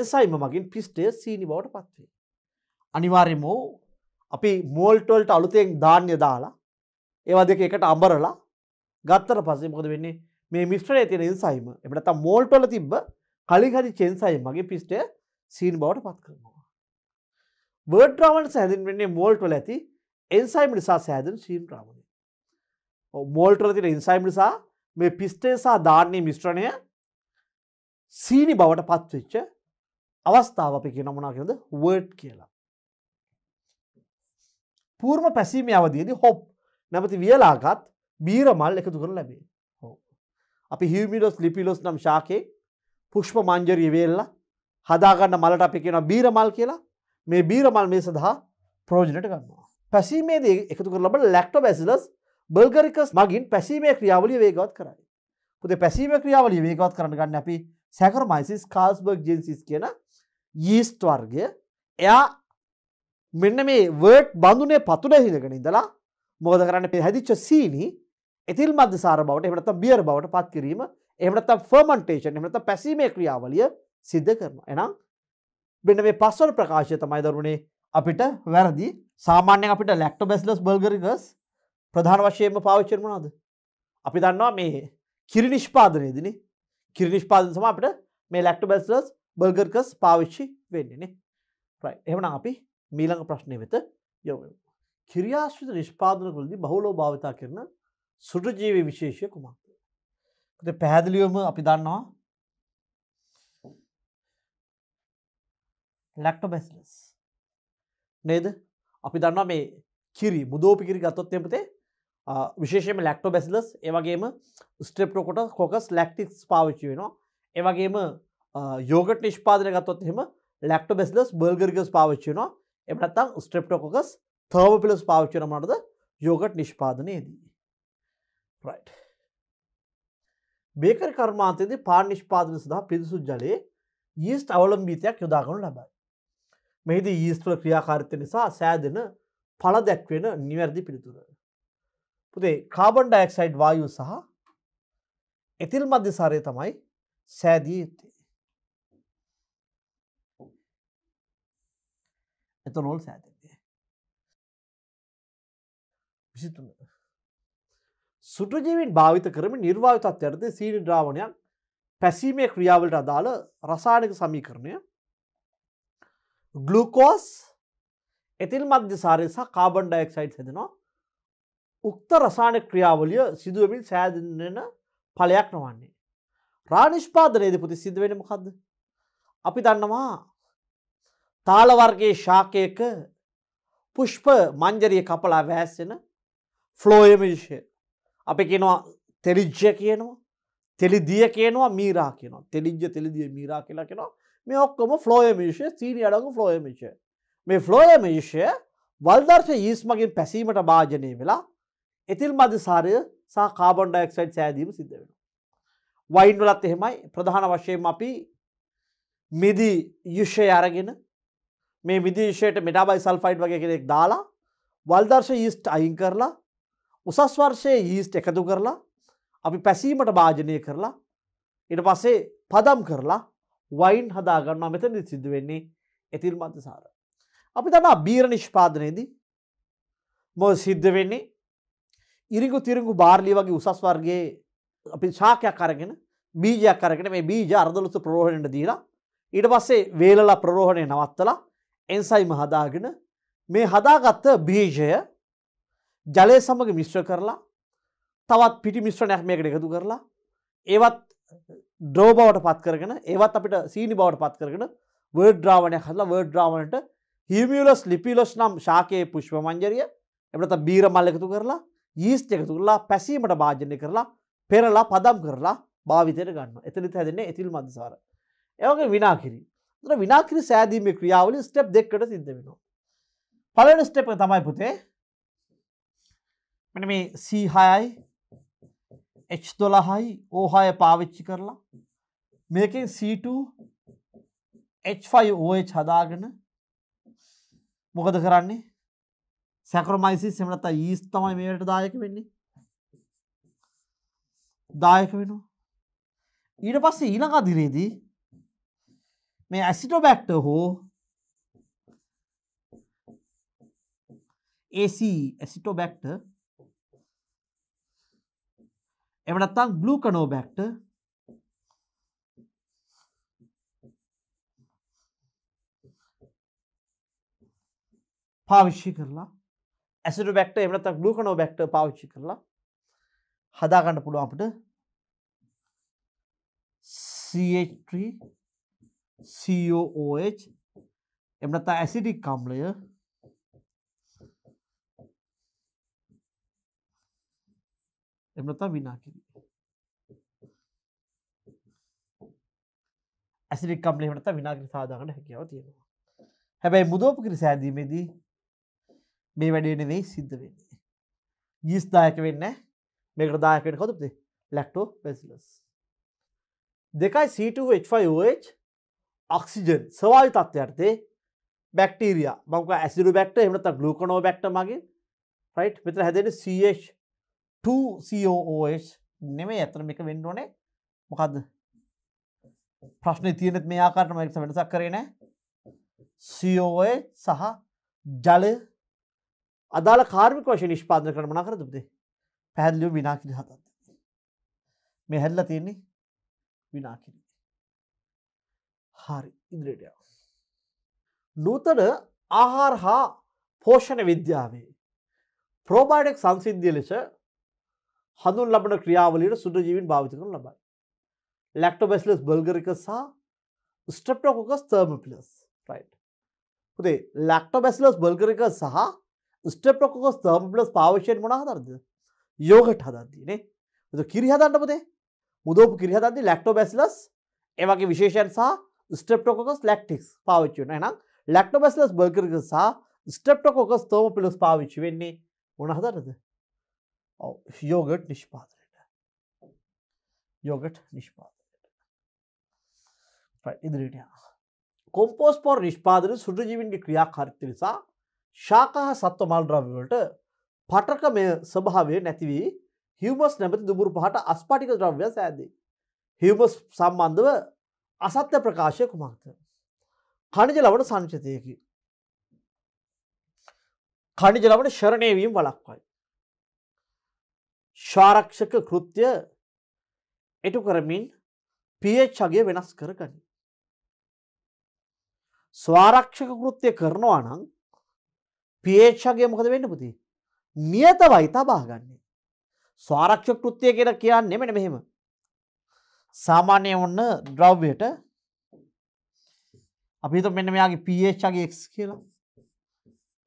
එන්සයිම මගින් පිස්ටේ සීනි බවට පත්වේ. අනිවාර්යමෝ අපි මෝල්ටොල්ට අලුතෙන් ධාන්‍ය දාලා ඒවා දෙක එකට අඹරලා ගත්තර පසේ මොකද වෙන්නේ මේ මිශ්‍රණය තියෙන එන්සයිම එමට මෝල්ටොල තිබ්බ කලිහරි චෙන්සයිම් මගේ පිස්ටේ සීන් බවට පත් කරනවා. බර්ට්‍රාවල් සැදින් වෙන්නේ මෝල්ටවල ඇති එන්සයිම් නිසා සෑදන ශීන් ්‍රාමණය. මෝල්ටල තින ඉන්සයිම් නිසා මේ පිස්ටේසා ධාර්ණය මිශ්‍රණය සීනි බවට පත්වෙච්ච අවස්ථාව අපි කිය නමුණනා කියද වර්ඩ් කියලා. පූර්ම පැසීම අවදීද හොප් නැමති වියලාගත් බීරමල් එකතු කර ලැබේ. අපි හිමිඩොස් ලිපිලොස් නම් ශාකයේ පුෂ්ප මංජරී වේල්ලා හදාගන්න මලට අපි කියෙන බීර මල් කියලා මේ බීර මල් මේ සඳහා ප්‍රෝජනට ගන්නවා. පැසීමේදී එකතු කර ලබ ලැක්ටෝ බැසිලස් බල්ගරිකස් මගින් පැසීමේ ක්‍රියාවලිය වේගවත් කරයි. පුද පැසීම ක්‍රියාවලිය වේගවත් කරන්න ගන්න අපි සැකරමයිසිස් කාල්ස්බර්ග් ජෙන්සිස් කියන යීස්ට වර්ගය එයා මෙන්න මේ වර්ට් බඳුනේ පතුන හිදගෙන ඉඳලා මොද කරන්න පෙ හැදිච්ච සීනි ඉතිල් මධ්‍යසාර බවට එමනත බියර් බවට පත් කිරීම එමනත ෆර්මන්ටේෂන් එමනත පැසීමේ ක්‍රියාවලිය සිද්ධ කරන. එනම් වෙන මේ පස්වර ප්‍රකාශය තමයි දරුණේ අපිට වැරදි සාමාන්‍යෙන් අපිට ලැක්ටෝ බැස්ලස් බල්ගරිගස් ප්‍රධාන වශයෙන්ම පාවිච්චරමනාද. අපි දන්නවා මේ කිරි නිෂ්පාදනයදින කිරි නිෂ්පාදන සම අපට මේ ලැක්ට බැස්ලස් බල්ගර්කස් පාවිච්චි වෙන්නේනේ රයි එමන අපි මීළඟ ප්‍රශ්නය වෙත යොම. කිරියාශ්‍රිත නිෂ්පාදනකලදි බහුලෝ භාවිතා කරන සුටජීව විශේෂය කුමක්ද. පැහැදිලියොම අපි දන්නවා ලැක්ටොබැස්ලස් නේද අපි දන්නවා මේ කිරි මුදෝපි කිරි ගත්තොත් එපතේ විශේෂම ලැක්ටොබැස්ලස් ඒවගේම ස්ට්‍රප්ටෝකොට කොකස් ලැක්ටික්ස් පාවිච්චි වෙනවා ඒවගේම යෝගට නිෂ්පාදන ගත්තොත් එහෙම ලැක්ටොබෙස්ලස් බර්ගර්ගස් පාවිච්චිනවා එමනත්තං ස්ට්‍රප්ටෝකොකස් තර්ව පිලස් පාවිච්චන මටද යෝගට් නිෂ්පාදනයේදී. බේකර කර්මාන්තයේද පාන නිෂ්පාදන සඳහා පිරිසු ජලයේ ඊස්ට අවලම්බීතයක් යොදාගනු ලබයි. මෙහිද ඊස්ත්‍ර ක්‍රියාකාරිත නිසා සෑදෙන පල දැක්වෙන නිවැරදි පිළිතුර. පුදේ කාබන් ඩයික්සයිඩ් වායු සහ එතිල් මධ්‍යසාරය තමයි සෑදී යුත්තේ. එතනොල් සෑතින්නේ. විසිතුන. සුටජීවින් භාවිත කරම නිර්වායතත්වයටද සීනි ද්‍රාවණයක් පැසීමේ ක්‍රියාවලට අදාළ රසානක සමීකරණය ගලුකෝස් එතිල් මධ්‍යසාරය සහ කාබන් ඩයික්සයිට් හැදෙනවා උක්ත රසාන ක්‍රියාවලිය සිදුවමින් සෑදන්නන පලයක් නොවන්නේ. රානිෂ්පාදනයේද පුති සිදුවෙන මොකක්ද. අපි දන්නවා තාලවර්ගේ ශාකයක පුෂ්ප මංජරිය කපලා වැෑස්සෙන ෆ්ලෝයමිෂය අපි කියනවා තෙලිජ්ජ කියනවා තෙලිදිය කියනවා මීරා කියනවා තෙලිජ්ජ තෙලිදිය මීරා කියලා කෙනවා මේ ඔක්කොම ෆ්ලෝයමිශය සීනි අඩගු ෆ්ලෝයමිශය මේ ෆ්ලෝයමිශය වල්දර්ශ ඊස් මගින් පැසීමට භාජනය වෙලා එතිල් මධසාරය සහ කාබොන්ඩක්සයිඩ් සෑදීම සිද්ධ වෙන. වයින් වලත් එහෙමයි ප්‍රධාන වශයෙන් අපි මිදී යුෂය අරගෙන මේ විදිශයට මෙටාබයි සල්ෆයිඩ් වගේ කෙනෙක් දාලා වල්දර්ශ ඊස්ට් අයින් කරලා උසස් වර්ෂය ඊස්ට් එකතු කරලා අපි පැසීමට භාජනය කරලා ඉට පස්සේ පදම් කරලා වයින් හදාගන්නවා මෙතනදි සිද්ධ වෙන්නේ ඇතිල් මන්තසාර. අපි තනා බීර නිෂ්පාදනයේදී මො සිද්ධ වෙන්නේ ඉරිගු තිරිගු බාර්ලි වගේ උසස් වර්ගේ අපි ශාකයක් කරගෙන බීජයක් කරගෙන මේ බීජ අර්ධලුස ප්‍රරෝහණයට දීලා ඊට පස්සේ වේලලා ප්‍රරෝහණය නවත්තලා එන්සයිම හදාගෙන මේ හදාගත්ත බීජය ජලය සමඟ මිශ්‍ර කරලා තවත් පිටි මිශ්‍රණයක් මේකට එකතු කරලා ඒවත් ඩ්‍රෝ බවට පත් කරගෙන ඒවත් අපිට සීනි බවට පත් කරගෙන වර්ඩ් ්‍රාවණය හලා වර්ඩ් ්‍රාවණට හිමියලස් ලිපිලොස් නම් ශාකයේ පුෂ්ප මංජරිය එමට බීර මල් එකතු කරලා ඊස්ට එකතු කරලා පැසීමට භාජනය කරලා පෙරලා පදම් කරලා භාවිතයට ගන්න එතනි හැදන්නේ ඇතිල් මදසාර. ඒවගේ විනාකිරි තර විනාකිරි සෑදීම ක්‍රියාවලි ස්ටප් දෙක්කට සිද වෙනවා. පලන ස්ටප් තමයි පුතේ මෙ මේ සීහයයි H දොළහයි ඕහය පාවිච්චි කරලා මේකෙන් C2 H5 OH හදාගෙන මොකද කරන්නේ සැකරමයිසි සෙමනත ඊස් තමයි මේට දායක වෙන්නේ දායක වෙනවා ඊට පස්සේ ඊළඟ අදිරේදී මේ ඇසිටෝබැක්ට හෝ AC ඇසිටෝබැක්ට එමනත්තං ගලූකනෝබැක්ට පාවිශ්ෂි කරලා ඇසිට බැක්ට එමනත ගලූකනෝ බැක්ට පාවිච්චි කරලා හදාගන්න පුළුව අපට CH3 COOH එමනතා ඇසිටික් කම්ලය එමනතා විනා කිරීම. ඇසිරික් කම්ලෙමනත විනාගිරි සාදාගන්න හැකියාව තියෙනවා. හැබැයි මුදෝපකිරි සෑදීමේදී මේ වැඩේන වෙයි සිද්ධ වෙන්නේ. ගිස්දායක වෙන්න මේකදායකට කොතුපති ලැක්ටෝ පෙසිලස්. දෙකයි C2H5OH ඔක්සිජන් ස්වාය තත්ත්වයටතේ බැක්ටීරිය මක ඇසිරු බැක්ට එමනත ගලූකනෝ බැක්ට මගින් රයිට් මෙතර හැදෙන CH 2COOH නෙමේ ඇතන එක වෙන්න ඕනේ මොකක්ද ප්‍රශ්නය තියනෙත් මේ ආකාරටම එක්ස වෙනසක් කරන සෝය සහ ජල අදාල කාර්මික වශය නිෂ්පාදන කරමන කරතුබදේ පැහැල්ලිය විනාකිරි හතත් මේ හැල්ල තියන්නේ විනාකිරි හරි ඉදිරිටය නූතන ආහාර හා පෝෂණ විද්‍යාවේ ප්‍රෝබයිඩෙක් සංසිද්ධිය ලෙස හඳුන් ලබන ක්‍රියාවලට සුද්‍රජීවින් භාවිත කරන ලබයි. ලැක්ටෝබැස්ලස් බල්ගරික සහ ස්ටප්ටෝකොකස් තර්මපිලස් රයි්. පුදේ ලැක්ටෝබැස්ලස් බල්ගරික සහ ස්ටප්ටෝකොස් තර්මපිලස් පාවශයෙන් මොනා හදරද යෝගට හදන්තිනේ ද කිරිහදන්න පොතේ මුදෝප කිරිහදදි ලැක්ටෝබැස්ලස් ඒවගේ විශේෂන් සහ ස්ටප්ටෝකොස් ලෙක්ටික්ස් පාවිච්චුන නම් ලැක්ටෝබැස්ලස් බල්ගරික සහ ස්ටප්ටෝකොස් තෝම පිලස් පාවිච්චි වෙන්නේ මොනහදරද और योगट निष्पादन योगट निष्पादन ඉදිරිටයා. කොම්පෝස් පොර් නිෂ්පාදන සුටජීවින්ගේ ක්‍රියාකාරිත නිසා ශාකාහ සත්ව මල් ද්‍රව්‍යවලට පටක මෙය ස්භාවය නැතිවී හිවමස් නැමති දුබුරු පහට අස්පාටික ද්‍රව්‍ය සෑදී. හිවමස් සම්බන්ධව අසත්‍ය ප්‍රකාශය කුමක්ත. කණිජ ලවට සංචතයකි. කණිජ ලවට ශරණයවීම් වලක්වයි. ශාරක්ෂක කෘත්‍ය එටු කරමින් පියච්චගේ වෙනස් කරගනි. ස්වාරක්ෂක කෘත්‍යය කරනවා නම් පියේච්ෂගේ මොකද වෙන්න පුති නියත වයිතා බාගන්නේ. ස්වාරක්ෂ කෘත්තිය කියෙන කියන්න එමෙන මෙහෙම. සාමාන්‍ය ඔන්න ද්‍රව්යට අපිත මෙන්න මෙයාගේ පියේච්චගේ එක් කියලා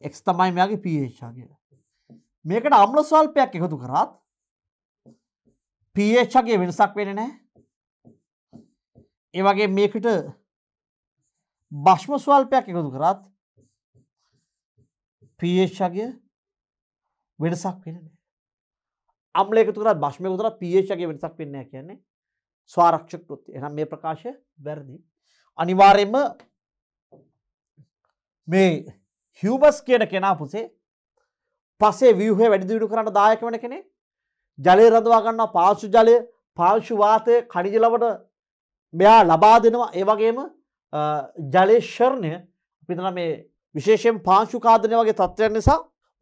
එක් තමයි මෙයාගේ පියේච්චා කියලා. මේකට අම්ල ස්වල්පයක් එකතු කරත් පගේ වෙනසක් වෙන නෑ ඒවගේ මේකට බශ්ම ස්වල්පයක් එකතු කරත් පගේ වෙනසක් වෙන අම්ල එකතු කරත් බශ්මය තුර පේෂගේ වෙනසක් වෙන්න කියන්නේ ස්වාරක්ෂ කෘති එනම් මේ ප්‍රකාශය වැරදි අනිවාර්යෙන්ම මේ හිවබස් කියන කෙනා පුසේ පසේ වියහේ වැඩිදිවිඩු කරන්න දායක වෙන කෙනෙක් ජලය රඳවා ගන්නා පාසු ජලය පාංශු වාතය කනිජලවට මෙයා ලබා දෙනවා ඒවගේම ජලය ශර්ණය පිතන මේ විශේෂයෙන් පාංශුකාදනය වගේ තත්ත්වයන් නිසා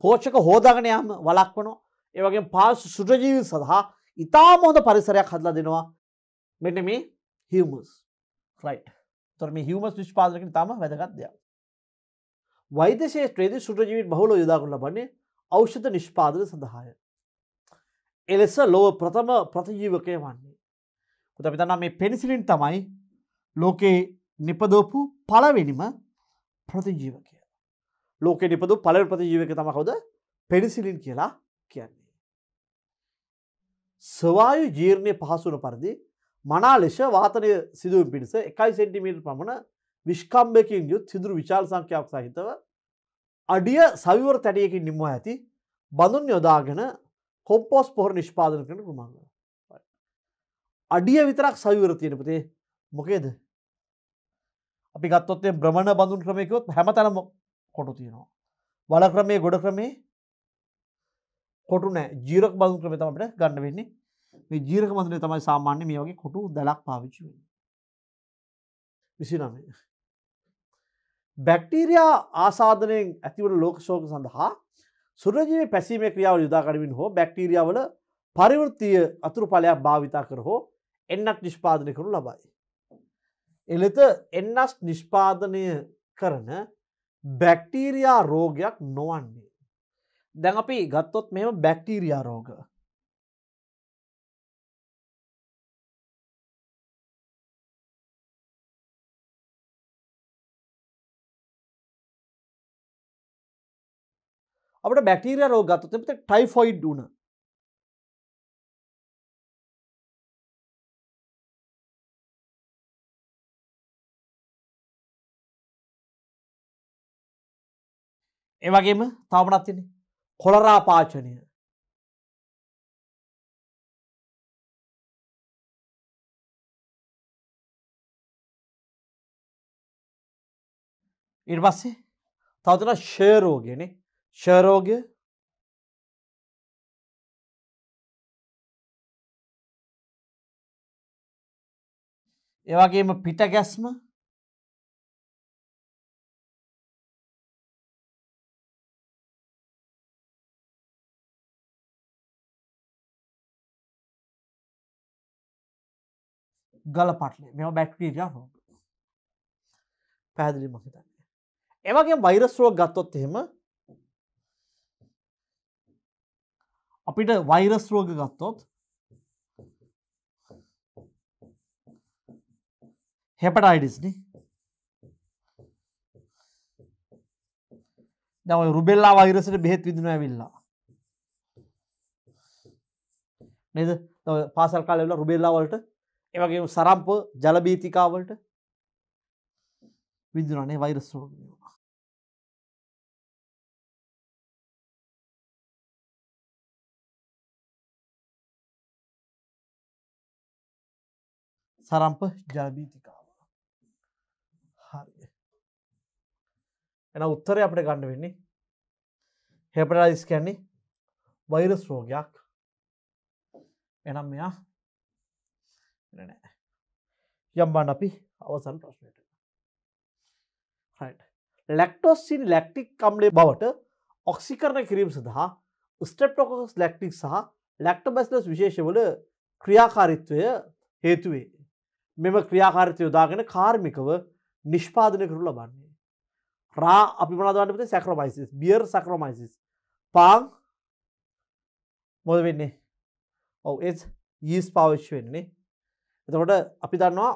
පෝච්චක හෝදාගනයම වලක් වනෝ ඒවගේ පාසු සුටජීවි සඳහා ඉතා මොහොද පරිසරයක් හදලා දෙනවා මෙට මේ හිවමස් රයි් තොරම හිවමස් විශ්පාදකින් තම වැදගත්දය වෛදශේ ත්‍රේදි සුටජීවිත් බහුල යොදාගුල බන්නේ ෞෂධ නිෂ්පාදන සඳහාය එලෙස ලොව ප්‍රථම ප්‍රතිජීවකය වන්නේ. කුද පිතනම් මේ පෙනිසිලින් තමයි ලෝකයේ නිපදෝපු පලවෙනිම ප්‍රතිජීවකය. ලෝක නිපදු පල ප්‍රතිජීවක තම හොද පෙනිසිලින් කියලා කියන්නේ. ස්වායු ජීර්ණය පහසුන පරදි මනාලෙෂ වාතනය සිදුව පිණිස එකයි සෙන්ටිමීට පමණ විශ්කම්භයකින් යුත් සිදුරු විශාල් සංඛ්‍යාවක් සහිතව අඩිය සවිවර තැඩියකින් නිම්ම ඇති බඳුන් යොදාගෙන කොම්පෝස් පොහර නිෂ්පාදන කරන කුමන්ග අඩිය විතරක් සවිවර තියෙන පතේ මොකේද අපි ගත්තොත්තේ බ්‍රමණ බඳුන් ක්‍රමයකොත් හැමතනම කොටු තියෙනවා වල ක්‍රමය ගොඩ ක්‍රමේ කොටු නෑ ජීරක් බඳු ක්‍රම තමට ගන්න වෙන්නේ මේ ජීරක මඳනේ තමයි සාමාන්‍ය මේ වගේ කොටු දලක් පාවිච්චි වෙන්නේ විසි නමේ බැක්ටීරයා ආසාධනයෙන් ඇතිවට ලෝක ශෝක සඳහා සුරජීවී පැසීමේ ක්‍රියාවල යොදාගනිමින් හෝ බැක්ටීරියාවල පරිවෘත්තිය අතුරු ඵලයක් භාවිතා කර හෝ එන්නක් නිෂ්පාදනය කරනු ලබයි. එලෙත එන්නස් නිෂ්පාදනය කරන බැක්ටීරයා රෝගයක් නොවන්නේ. දැන් අපි ගත්තොත් මෙම බැක්ටීරයා රෝග අපට බැක්ටීරිය රෝගත්තොත් එපිට ටයිෆොයිඩ් වුණ ඒවගේම තවමනත්තින කොලරා පාචනය ඉර්වස්සේ තවතන ශේරෝගෙනේ ක්ෂරෝගය ඒවගේම පිට ගැස්ම ගල පටලේ මෙම බැක්ටීරයා රෝග පැදිලි මහිතන්නේ. එවගේ වෛරස්රෝග ගත්තොත් එහෙම අපිට වෛරස් රෝග ගත්තොත් හෙපටයිඩිස්න දව රුබෙල්ලා වෛරසට බෙහෙත් විදින ඇවිල්ලා නද පාසල් කාලවෙල රුබෙල්ලාවලට ඒවගේ සරම්ප ජලබීතිකාවලට විදුරනේ වෛරස් රෝගවා සරම්ප ජලබීතිකාව හරි එන උත්තරය අපට ගණඩ වෙන්නේ හෙපටයිස් කැන්නේ වෛරස් රෝගයක් එනම් මෙයා නෑ යම්බන්න අපි අවසන් ප්‍රශ්නයට ලෙක්ටෝසින් ලෙක්ටික් කම්ලේ බවට ඔක්සි කරන කිරීම සඳහා ස්ටප්ටොකොස් ලෙක්ටික් සහ ලෙක්ටබැස්ලස් විශේෂවල ක්‍රියාකාරිත්වය හේතුවේ මෙම ක්‍රියාකාරතය යොදාගෙන කාර්මිකව නිෂ්පාදනය කරු ලබන්නේ. රා අපි මනදවන්නපති සැක්‍රමයිසිස් බියර් සැක්‍රමයිසිස් පාන් මොද වෙන්නේ ඔව එ ඊස් පාවිච්ච වෙන්නේ එතකොට අපි දන්නවා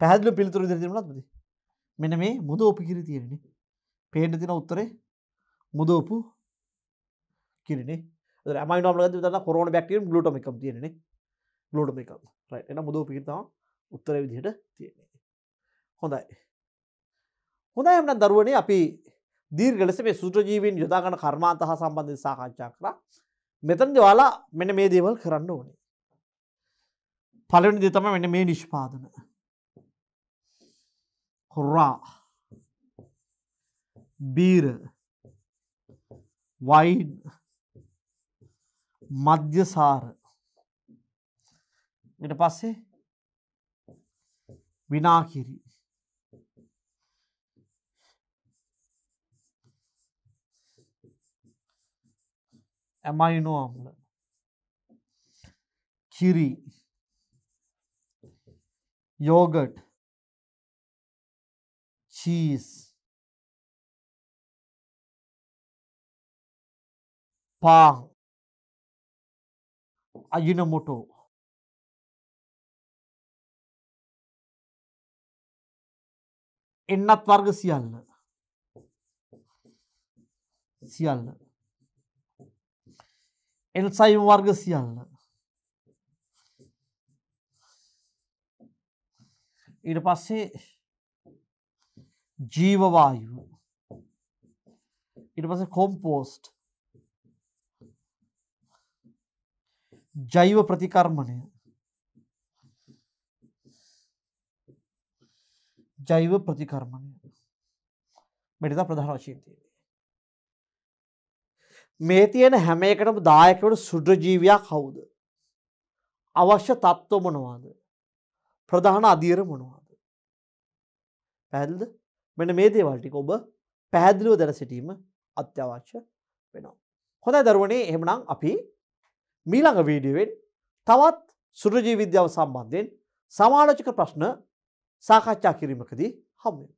පැහැදිලු පිළිතුරු දිරිතිමනත්ති මෙන මේ මුද ඔපි කිරි තියෙන්නේ පේඩ තින උත්තරේ මුදෝපු කිරනේ ඇමයි නොම දන්න කොරන බැක්ටීම් ලුටමිකම් තියෙන්නේ ලෝඩම එකක් රයි එන මුදව පිහිතාව උත්තර විදිහට තියෙන්නේ හොඳයි හොඳ එමන දරුවනේ අපි දීර්ගලස මේ සුත්‍රජීවීන් යොදාගන කර්මාන්තහ සම්බන්ධය සාකච්ඡා කර මෙතන් දවාලා මෙන මේ දේවල් කරන්න ඕනේ පලනි දෙතම මෙන මේ නිෂ්පාදන හොරා බීර වයින් මධ්‍යසාර එට පස්සේ විනාකිරි ඇමයිනෝ අම්ල කිරි යෝගට් චීස් පාන් අජිනමුටෝ එන්නත් වර්ග සියල්ල සියල්ල එල්සයිම් වර්ග සියල්ල ඊට පස්සේ ජීවවායු ඉට පස කොම්පෝස්ට් ජෛව ප්‍රතිකර්මණය ජෛව ප්‍රතිකර්මණය මෙටත ප්‍රධාන වශයෙන් තියන්නේ. මේ තියෙන හැම එකටම දායකවට සුද්‍රජීවයා කවුද. අවශ්‍ය තත්ත්ව මොනවාද. ප්‍රධාන අධීර මොනවාද. පැල්ද මෙන මේ දේවල්ටික ඔබ පැහැදිලිව දැන සිටීම අත්‍යවශ්‍ය වෙනවා. හොඳයි දරුවනේ එහෙමනම් අපි මීළඟ වීඩියුවෙන් තවත් සුරජී විද්‍යාව සම්බන්ධයෙන් සමාලෝචක ප්‍රශ්න සාකච්ඡා කිරීමකදී හමු